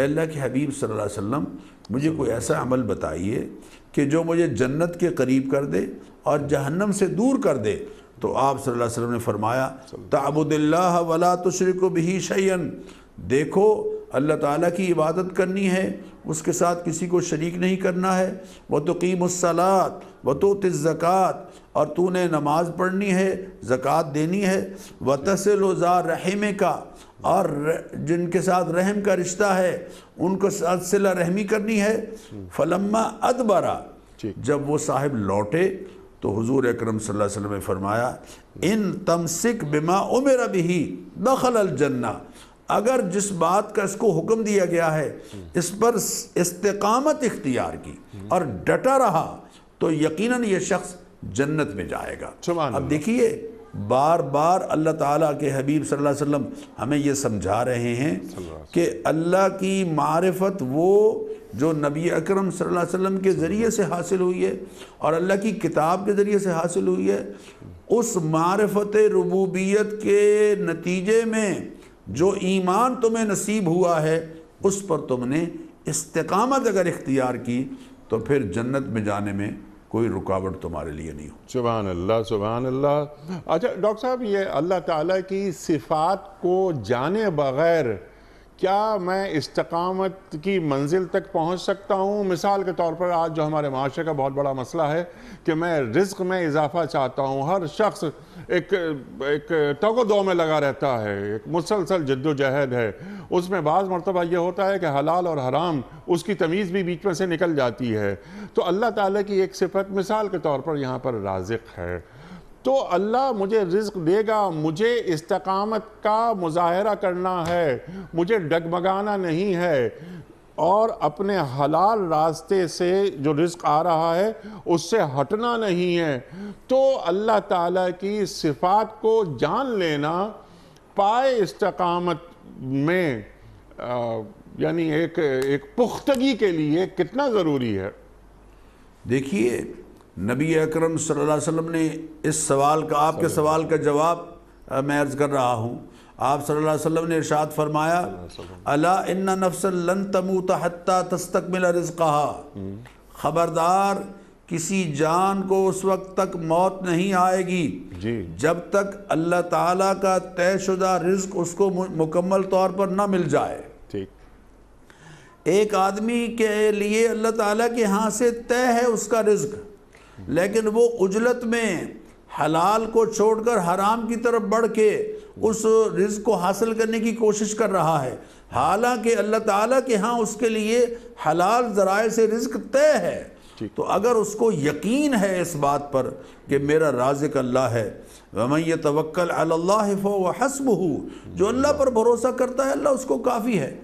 अल्लाह के हबीब सल्लल्लाहु अलैहि वसल्लम मुझे कोई ऐसा अमल बताइए कि जो मुझे जन्नत के करीब कर दे और जहन्नम से दूर कर दे तो आप सल्लल्लाहु अलैहि वसल्लम ने फरमाया ताबुदिल्ला वला तुशरक बही शयन देखो अल्लाह ताला की इबादत करनी है उसके साथ किसी को शरीक नहीं करना है वह तो कीमसलात व तो तज़क़ात और तूने नमाज पढ़नी है ज़क़़त देनी है व तसल रहीम का और जिनके साथ रहम का रिश्ता है उनको साथ सिला रहमी करनी है फलम्मा अदबरा जब वो साहिब लौटे तो हजूर अक्रम वसल्लम ने फरमाया इन तमसिक बिमा उमेरा भी दखल अलजन्ना अगर जिस बात का इसको हुक्म दिया गया है इस पर इस्तकामत इख्तियार की और डटा रहा तो यकीनन ये शख्स जन्नत में जाएगा अब देखिए बार बार अल्लाह ताला के हबीब सल्लल्लाहु अलैहि वसल्लम हमें ये समझा रहे हैं कि अल्लाह की मारफत वो जो नबी अकरम सल्लल्लाहु अलैहि वसल्लम के ज़रिए से हासिल हुई है और अल्लाह की किताब के ज़रिए से हासिल हुई है उस मारफत रबूबियत के नतीजे में जो ईमान तुम्हें नसीब हुआ है उस पर तुमने इस्तकामत अगर इख्तियार की तो फिर जन्नत में जाने में कोई रुकावट तुम्हारे लिए नहीं हो सुबह अल्लाह सुबह अल्लाह अच्छा डॉक्टर साहब ये अल्लाह ताला की सिफात को जाने बगैर क्या मैं इस्तकामत की मंजिल तक पहुंच सकता हूं मिसाल के तौर पर आज जो हमारे माशरे का बहुत बड़ा मसला है कि मैं रिस्क में इजाफा चाहता हूं हर शख्स एक एक टगो दो में लगा रहता है एक मुसलसल जद्दोजहद है उसमें बाज़ मरतबा यह होता है कि हलाल और हराम उसकी तमीज़ भी बीच में से निकल जाती है तो अल्लाह ताली की एक सिफत मिसाल के तौर पर यहाँ पर राजिक है तो अल्लाह मुझे रिस्क देगा मुझे इस्तकामत का मुजाहरा करना है मुझे डगमगाना नहीं है और अपने हलाल रास्ते से जो रिस्क आ रहा है उससे हटना नहीं है तो अल्लाह ताला की सिफात को जान लेना पाए इस्तकामत में यानी एक एक पुख्तगी के लिए कितना ज़रूरी है देखिए नबी अकरम सल्लल्लाहु अलैहि वसल्लम ने इस सवाल का आपके सवाल का जवाब मैं अर्ज़ कर रहा हूँ आप सल्लल्लाहु अलैहि वसल्लम ने इरशाद फरमाया अला इन्ना नफसल लन तमूत हत्ता तस्तकमिल रिज़्क़हा खबरदार किसी जान को उस वक्त तक मौत नहीं आएगी जब तक अल्लाह ताला का तयशुदा रिज्क उसको मुकम्मल तौर पर ना मिल जाए ठीक एक आदमी के लिए अल्लाह ताला के यहाँ से तय है उसका रिज्क लेकिन वो उजलत में हलाल को छोड़कर हराम की तरफ बढ़ के उस रिज को हासिल करने की कोशिश कर रहा है हालांकि अल्लाह ताला के यहाँ उसके लिए हलाल ज़राए से रिज्क तय है तो अगर उसको यकीन है इस बात पर कि मेरा राजिक अल्लाह है वमैय तवक्ल अल्लाह फ़ो हसब जो अल्लाह पर भरोसा करता है अल्लाह उसको काफ़ी है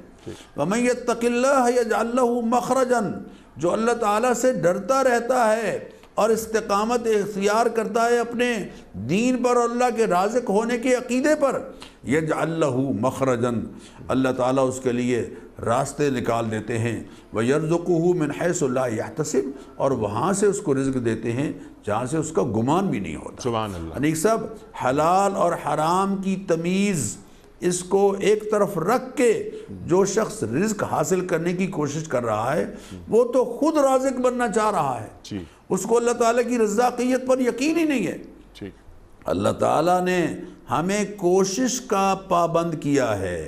वमैय है मखरजन जो अल्लाह ताला से डरता रहता है और इस्तकामत इख्तियार करता है अपने दीन पर और अल्लाह के राजक होने के अकीदे पर यज अल्लाह मखरजन अल्लाह ताला उसके लिए रास्ते निकाल देते हैं वह यर्ज़कू मिन हैसल्लातसिब और वहाँ से उसको रिज्क देते हैं जहाँ से उसका गुमान भी नहीं होता सुबह हलाल और हराम की तमीज़ इसको एक तरफ रख के जो शख्स रिस्क हासिल करने की कोशिश कर रहा है वो तो खुद राजिक बनना चाह रहा है उसको अल्लाह ताला की रजाकियत पर यकीन ही नहीं है अल्लाह ताला ने हमें कोशिश का पाबंद किया है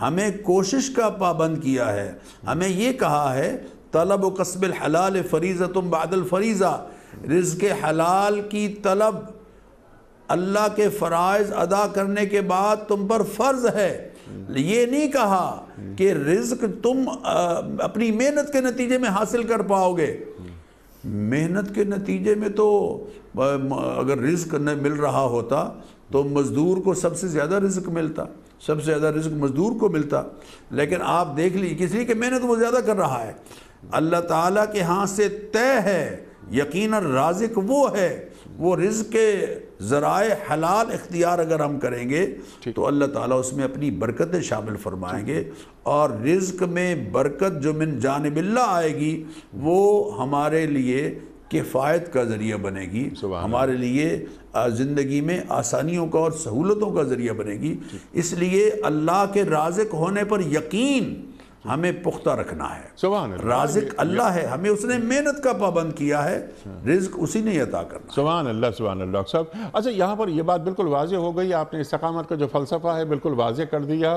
हमें कोशिश का पाबंद किया है हमें ये कहा है तलब कस्ब हलाल फरीज़ा तुम बादल फरीज़ा रिज हलाल की तलब अल्लाह के फ़रज़ अदा करने के बाद तुम पर फ़र्ज़ है ये नहीं कहा कि रिज्क तुम अपनी मेहनत के नतीजे में हासिल कर पाओगे मेहनत के नतीजे में तो अगर रिज्क न मिल रहा होता तो मज़दूर को सबसे ज़्यादा रिज्क मिलता सबसे ज़्यादा रिज्क मज़दूर को मिलता लेकिन आप देख लीजिए किसी कि मेहनत वो ज़्यादा कर रहा है अल्लाह ताला के हाथ से तय है यकीन राजिक वो है वो रिज के ज़राए हलाल इख्तियार अगर हम करेंगे तो अल्लाह ताला उसमें अपनी बरकतें शामिल फरमाएंगे और रिज्क में बरकत जो मिन जानबिल्ला आएगी वो हमारे लिए किफ़ायत का ज़रिया बनेगी हमारे लिए ज़िंदगी में आसानियों का और सहूलतों का ज़रिया बनेगी इसलिए अल्लाह के राजिक होने पर यकीन हमें पुख्ता रखना है राजिक अल्लाह है हमें उसने मेहनत का पाबंद किया है रिज्क उसी ने अता करना सुबहान अल्लाह सुबहान अल्लाह साहब अच्छा यहाँ पर यह बात बिल्कुल वाज हो गई आपने इस्तकामत का जो फ़लसफ़ा है बिल्कुल वाज कर दिया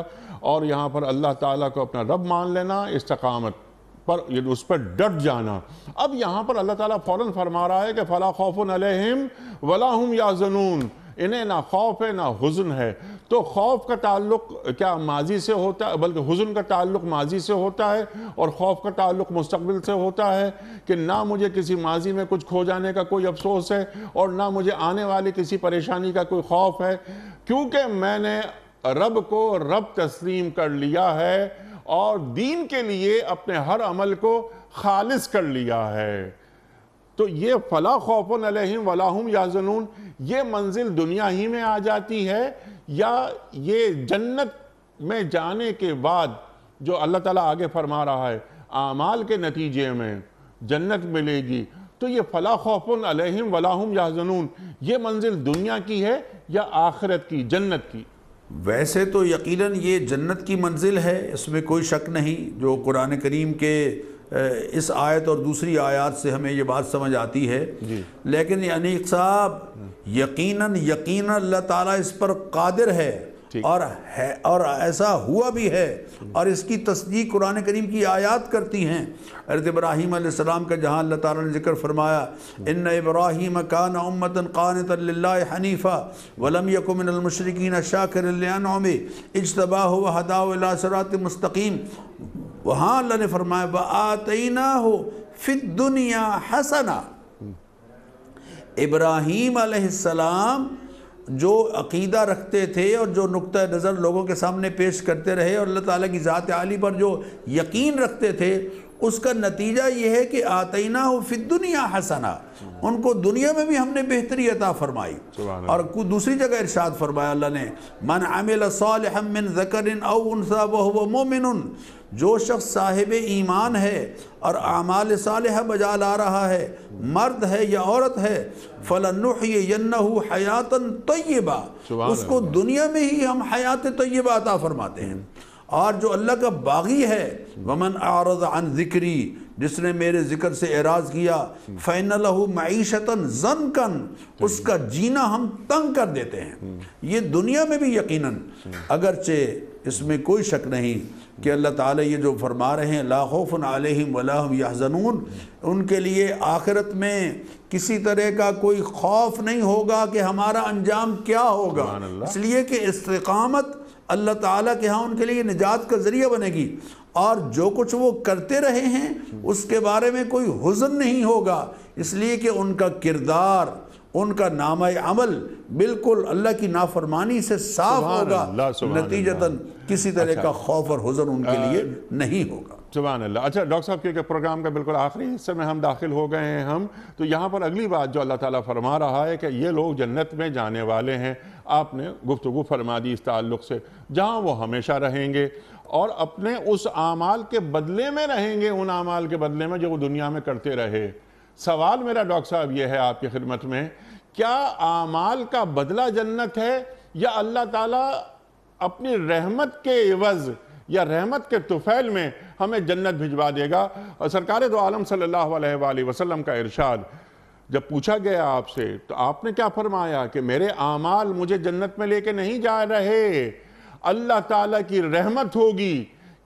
और यहाँ पर अल्लाह ताला को अपना रब मान लेना इस्तकामत पर उस पर डट जाना अब यहाँ पर अल्लाह ताला फ़ौरन फरमा रहा है कि फ़ला खौफ अलहम वला हम या जनून इन्हें ना खौफ है ना हुजन है तो खौफ का ताल्लुक क्या माजी से होता है बल्कि हुजन का ताल्लुक माजी से होता है और खौफ का ताल्लुक मुस्तबिल से होता है कि ना मुझे किसी माजी में कुछ खो जाने का कोई अफसोस है और ना मुझे आने वाली किसी परेशानी का कोई खौफ है क्योंकि मैंने रब को रब तस्लीम कर लिया है और दीन के लिए अपने हर अमल को खालिस कर लिया है तो ये फ़ला खौफन अलहम वलाहम याजनून ये मंजिल दुनिया ही में आ जाती है या ये जन्नत में जाने के बाद जो अल्लाह ताला आगे फरमा रहा है आमाल के नतीजे में जन्नत मिलेगी तो ये फ़ला खौफन अलहम वलाहम याजनून ये मंजिल दुनिया की है या आखिरत की जन्नत की वैसे तो यकीनन ये जन्नत की मंजिल है इसमें कोई शक नहीं जो कुरान करीम के इस आयत और दूसरी आयत से हमें ये बात समझ आती है लेकिन अनीक साहब यकीनन यकीन अल्लाह ताला इस पर कादिर है और है और ऐसा हुआ भी है और इसकी तस्दीक कुरान करीम की आयात करती हैं अरत इब्राहीम सलाम का जहाँ अल्लाह ताला ने जिक्र फरमाया इन इब्राहिम कान उम्मतन कान हनीफ़ा वलम यकुमिनमशरकिन शाकिरमे इजतबा हदासरात मस्तकीम वहाँ अल्लाह ने फरमाया व आतना हो फित दुनिया हसना इब्राहीम सलाम जो अकीदा रखते थे और जो नुक़ नज़र लोगों के सामने पेश करते रहे और अल्लाह ताली की ज़ात आली पर जो यकीन रखते थे उसका नतीजा यह है कि आतना हो फिर दुनिया हसना उनको दुनिया में भी हमने बेहतरी अता फरमाई और दूसरी जगह इरशाद फरमाया अल्लाह ने मन आमिल सालिन जकरिन मोमिन जो शख्स साहिब ईमान है और आमाल साल बजा ला रहा है मर्द है या औरत है फलनुहयन्ना हयातन उसको दुनिया में ही हम हयात तय्यबा अता फरमाते हैं और जो अल्लाह का बागी है वमन आरज अन ज़िक्री जिसने मेरे ज़िक्र से एराज़ किया फ़ैन मीशतन जन कन उसका जीना हम तंग कर देते हैं ये दुनिया में भी यकीनन अगरचे इसमें कोई शक नहीं कि अल्लाह ताला ये जो फरमा रहे हैं लाखोफ़न वलाम या जनून उनके लिए आखिरत में किसी तरह का कोई खौफ नहीं होगा कि हमारा अंजाम क्या होगा इसलिए कि इस्तकामत अल्लाह ताला के यहाँ उनके लिए निजात का ज़रिया बनेगी और जो कुछ वो करते रहे हैं उसके बारे में कोई हुजन नहीं होगा इसलिए कि उनका किरदार उनका नाम अमल बिल्कुल अल्लाह की नाफरमानी से साफ होगा नतीजतन किसी तरह अच्छा, का खौफ और हुजन उनके आ, लिए नहीं होगा जबान अल्लाह अच्छा डॉक्टर साहब क्योंकि प्रोग्राम का बिल्कुल आखिरी हिस्से में हम दाखिल हो गए हैं हम तो यहाँ पर अगली बात जो अल्लाह ताला फरमा रहा है कि ये लोग जन्नत में जाने वाले हैं आपने गुफ्तु फरमा दी इस ताल्लुक से जहाँ वो हमेशा रहेंगे और अपने उस आमाल के बदले में रहेंगे उन आमाल के बदले में जो वो दुनिया में करते रहे सवाल मेरा डॉक्टर साहब ये है आपकी खिदमत में क्या आमाल का बदला जन्नत है या अल्लाह ताला अपनी रहमत के एवज़ या रहमत के तुफैल में हमें जन्नत भिजवा देगा और सरकार दो तो आलम सल्ला वसलम का इरशाद जब पूछा गया आपसे तो आपने क्या फरमाया कि मेरे आमाल मुझे जन्नत में लेके नहीं जा रहे अल्लाह ताला की रहमत होगी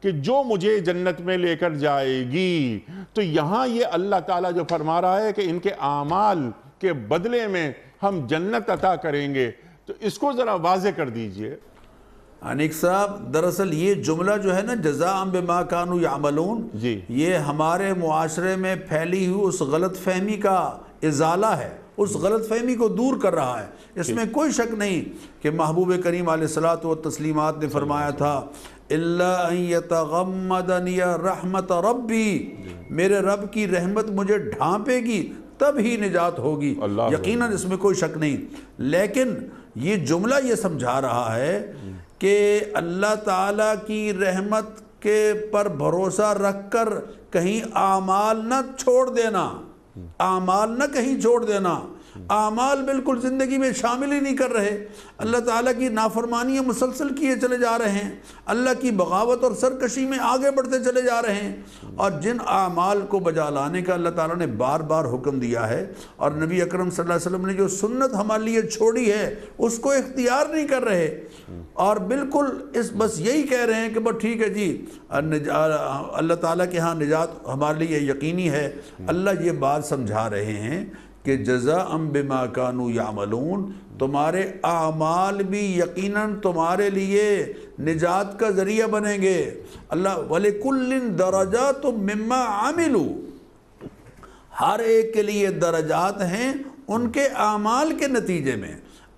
कि जो मुझे जन्नत में लेकर जाएगी तो यहाँ ये अल्लाह ताला जो फरमा रहा है कि इनके आमाल के बदले में हम जन्नत अता करेंगे तो इसको ज़रा वाज कर दीजिए अनिक साहब दरअसल ये जुमला जो है ना जजा बेमा कानू यामलून जी ये हमारे माशरे में फैली हुई उस गलत फहमी का इजाला है उस गलत फहमी को दूर कर रहा है इसमें कोई शक नहीं कि महबूब करीम सलात व तस्लीमत ने फरमाया था रहमत रबी मेरे रब की रहमत मुझे ढांपेगी तब ही निजात होगी यकीनन इसमें कोई शक नहीं लेकिन ये जुमला ये समझा रहा है कि अल्लाह ताला की रहमत के पर भरोसा रख कर कहीं आमाल न छोड़ देना आमाल न कहीं छोड़ देना आमाल बिल्कुल ज़िंदगी में शामिल ही नहीं कर रहे अल्लाह ताला की नाफरमानियाँ मुसलसल किए चले जा रहे हैं अल्लाह की बगावत और सरकशी में आगे बढ़ते चले जा रहे हैं और जिन आमाल को बजा लाने का अल्लाह ताला ने बार बार हुक्म दिया है और नबी अकरम सल्लल्लाहु अलैहि वसल्लम ने जो सुन्नत हमारे लिए छोड़ी है उसको इख्तियार नहीं कर रहे और बिल्कुल इस बस यही कह रहे हैं कि बस ठीक है जी अल्लाह ताला के यहाँ निजात हमारे लिए यकीनी है अल्लाह ये बात समझा रहे हैं कि जजा अम बिमा कानू यामलून तुम्हारे आमाल भी यकीनन तुम्हारे लिए निजात का ज़रिया बनेंगे अल्लाह कुल्लिन दरजा तो मम्मा आमिलू हर एक के लिए दरजात हैं उनके आमाल के नतीजे में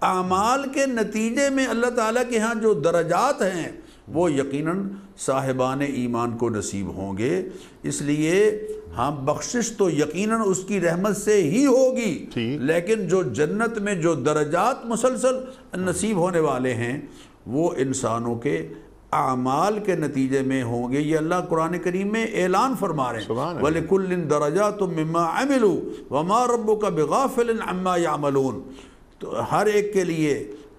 आमाल के नतीजे में अल्लाह ताला के यहाँ जो दरजात हैं वो यकीनन साहिबान ईमान को नसीब होंगे इसलिए हम हाँ, बख्शिश तो यकीनन उसकी रहमत से ही होगी लेकिन जो जन्नत में जो दर्जात मुसलसल नसीब होने वाले हैं वो इंसानों के आमाल के नतीजे में होंगे ये अल्लाह कुरान करीम में ऐलान फरमा रहे हैं वले कुल दरजा तो मम्मा अमिलू वमा रब्बो का बेगाफिल अम्मा यामलून तो हर एक के लिए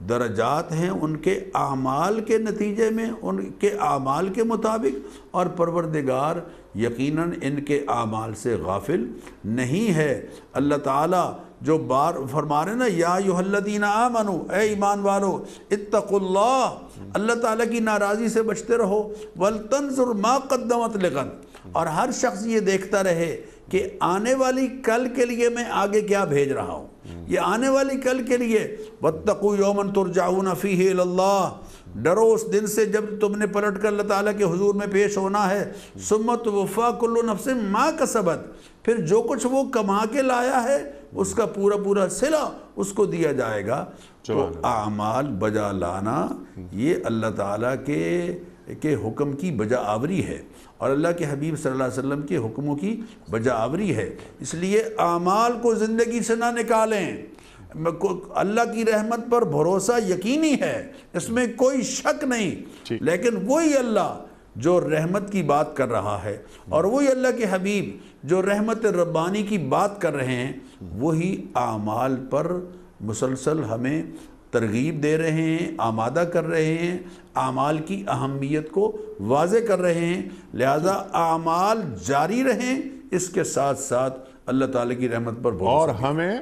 दर्जात हैं उनके आमाल के नतीजे में उनके आमाल के मुताबिक और परवरदिगार यकीनन इनके आमाल से गाफिल नहीं है अल्लाह ताला जो बार फरमा रहे ना या युहल्लदीन आमनु ए ईमान वालो इतकुल्ला अल्लाह ताला की नाराज़ी से बचते रहो वल माँ कदमत लगन और हर शख्स ये देखता रहे कि आने वाली कल के लिए मैं आगे क्या भेज रहा हूँ ये आने वाली कल के लिए बत्तकु यौमन तुरजाऊन फ़ी अल्लाह डरो उस दिन से जब तुमने पलट कर अल्लाह ताला के हजूर में पेश होना है सुमत वफ़ा कुल्लु नफ्स माँ कसबत फिर जो कुछ वो कमा के लाया है उसका पूरा पूरा सिला उसको दिया जाएगा तो आमाल बजा लाना ये अल्लाह ताला के के हुक्म की बजा आवरी है और अल्लाह के हबीब सल्लल्लाहु अलैहि वसल्लम के हुक्मों की बजावरी है इसलिए आमाल को ज़िंदगी से ना निकालें अल्लाह की रहमत पर भरोसा यकीनी है इसमें कोई शक नहीं लेकिन वही अल्लाह जो रहमत की बात कर रहा है और वही अल्लाह के हबीब जो रहमत रब्बानी की बात कर रहे हैं वही आमाल पर मुसलसल हमें तरगीब दे रहे हैं आमादा कर रहे हैं आमाल की अहमियत को वाज कर रहे हैं लिहाजा आमाल जारी रहें इसके साथ साथ अल्लाह ताला की रहमत पर और हमें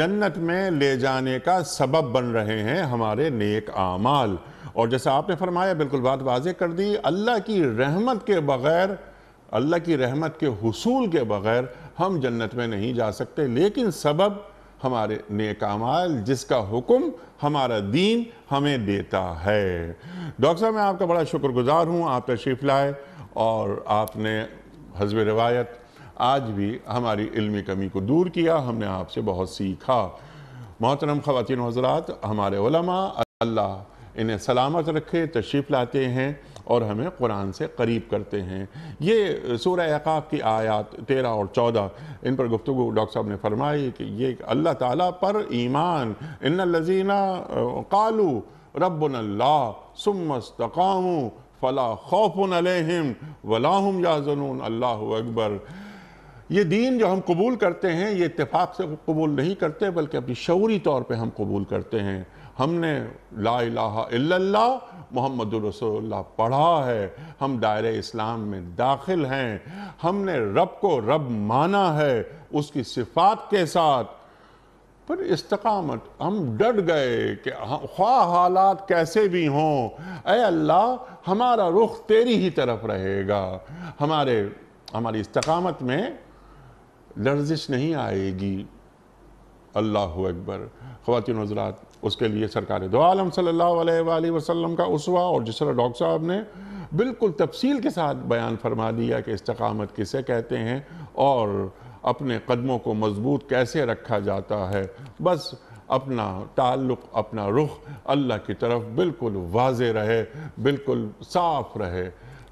जन्नत में ले जाने का सबब बन रहे हैं हमारे नेक आमाल और जैसा आपने फरमाया बिल्कुल बात वाज कर दी अल्लाह की रहमत के बगैर अल्लाह की रहमत के हसूल के बगैर हम जन्नत में नहीं जा सकते लेकिन सबब हमारे नेकामाल जिसका हुक्म हमारा दीन हमें देता है डॉक्टर साहब मैं आपका बड़ा शुक्रगुजार हूँ आप तशरीफ़ लाए और आपने हजब रवायत आज भी हमारी इल्मी कमी को दूर किया हमने आपसे बहुत सीखा मोहतरम ख़वान हजरात हमारे उलमा अल्लाह इन्हें सलामत रखे तशरीफ़ लाते हैं और हमें कुरान से करीब करते हैं ये सूर अकाफ़ की आयात तेरह और चौदह इन पर गुफ्तु डॉक्टर साहब ने फरमाई कि ये अल्लाह ताला पर ईमान इन लजीना कालू रबनल्ला सुमस्तकामू फ़ला खौफन अलहम वलाहम जनून अल्लाह अकबर ये दीन जो हम कबूल करते हैं ये इतफ़ाक़ से कबूल नहीं करते बल्कि अपनी शौरी तौर पर हम कबूल करते हैं हमने ला ला मोहम्मद रसोल्ला पढ़ा है हम दायरे इस्लाम में दाखिल हैं हमने रब को रब माना है उसकी सिफात के साथ पर इस्तकामत हम डट गए कि ख्वा हालात कैसे भी हों अल्लाह हमारा रुख तेरी ही तरफ रहेगा हमारे हमारी इस्तकामत में लर्जिश नहीं आएगी अल्लाह अकबर ख़वान नजरात उसके लिए सरकार दो आलम सल्ला वसम का उसवा और जिस तरह डॉक्टर साहब ने बिल्कुल तफसील के साथ बयान फरमा दिया कि इस्तकामत किसे कहते हैं और अपने कदमों को मजबूत कैसे रखा जाता है बस अपना ताल्लुक अपना रुख अल्लाह की तरफ बिल्कुल वाज रहे बिल्कुल साफ रहे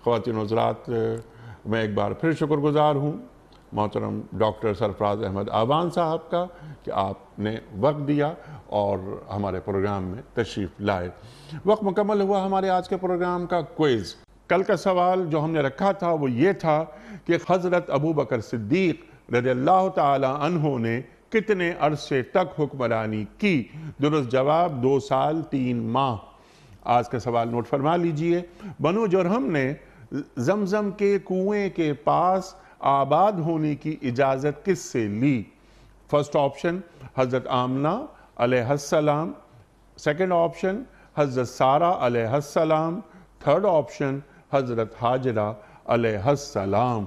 ख़वान हजरात मैं एक बार फिर शुक्रगुजार हूँ मोहतरम डॉक्टर सरफराज अहमद आबान साहब का कि आपने वक्त दिया और हमारे प्रोग्राम में तशरीफ़ लाए वक्त मुकम्मल हुआ हमारे आज के प्रोग्राम का क्विज़ कल का सवाल जो हमने रखा था वो ये था कि हज़रत अबू बकर सिद्दीक़ रदी अल्लाह ने कितने अरसे तक हुक्मरानी की दुरुस्त जवाब दो साल तीन माह आज का सवाल नोट फरमा लीजिए बनो जुरहम ने जमजम के कुएं के पास आबाद होने की इजाज़त किससे ली फर्स्ट ऑप्शन हज़रत आमना अलैहिस्सलाम सेकंड ऑप्शन हज़रत सारा अलैहिस्सलाम थर्ड ऑप्शन हज़रत हाजरा अलैहिस्सलाम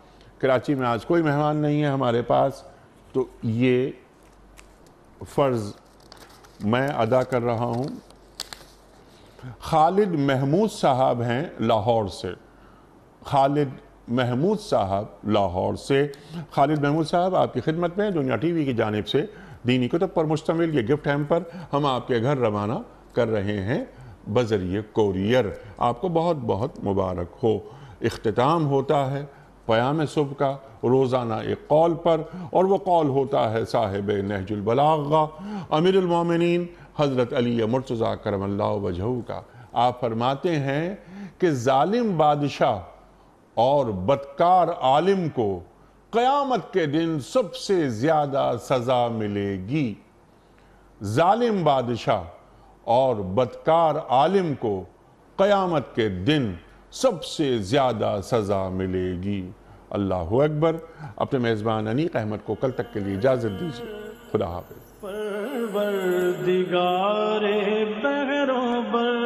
कराची में आज कोई मेहमान नहीं है हमारे पास तो ये फ़र्ज़ मैं अदा कर रहा हूँ खालिद महमूद साहब हैं लाहौर से खालिद महमूद साहब लाहौर से खालिद महमूद साहब आपकी खिदमत में दुनिया टीवी की जानब से दीनी कुतब तो पर मुश्तमिल ये गिफ्ट हैम पर हम आपके घर रवाना कर रहे हैं बजरिए कोरियर आपको बहुत बहुत मुबारक हो अख्ताम होता है क़याम सुबह का रोज़ाना एक कौल पर और वह कौल होता है साहिब नहजुलबला अमीरमिन हज़रत अली मुर्तज़ा करम वजहू का आप फरमाते हैं कि ालिम बादशाह और बदकार आलिम को क़यामत के दिन सबसे ज़्यादा सज़ा मिलेगी ालिम बादशाह और बदकार आलिम को क़यामत के दिन सबसे ज़्यादा सज़ा मिलेगी अल्लाह अकबर अपने मेज़बान अनीक अहमद को कल तक के लिए इजाज़त दीजिए खुदा हाफिज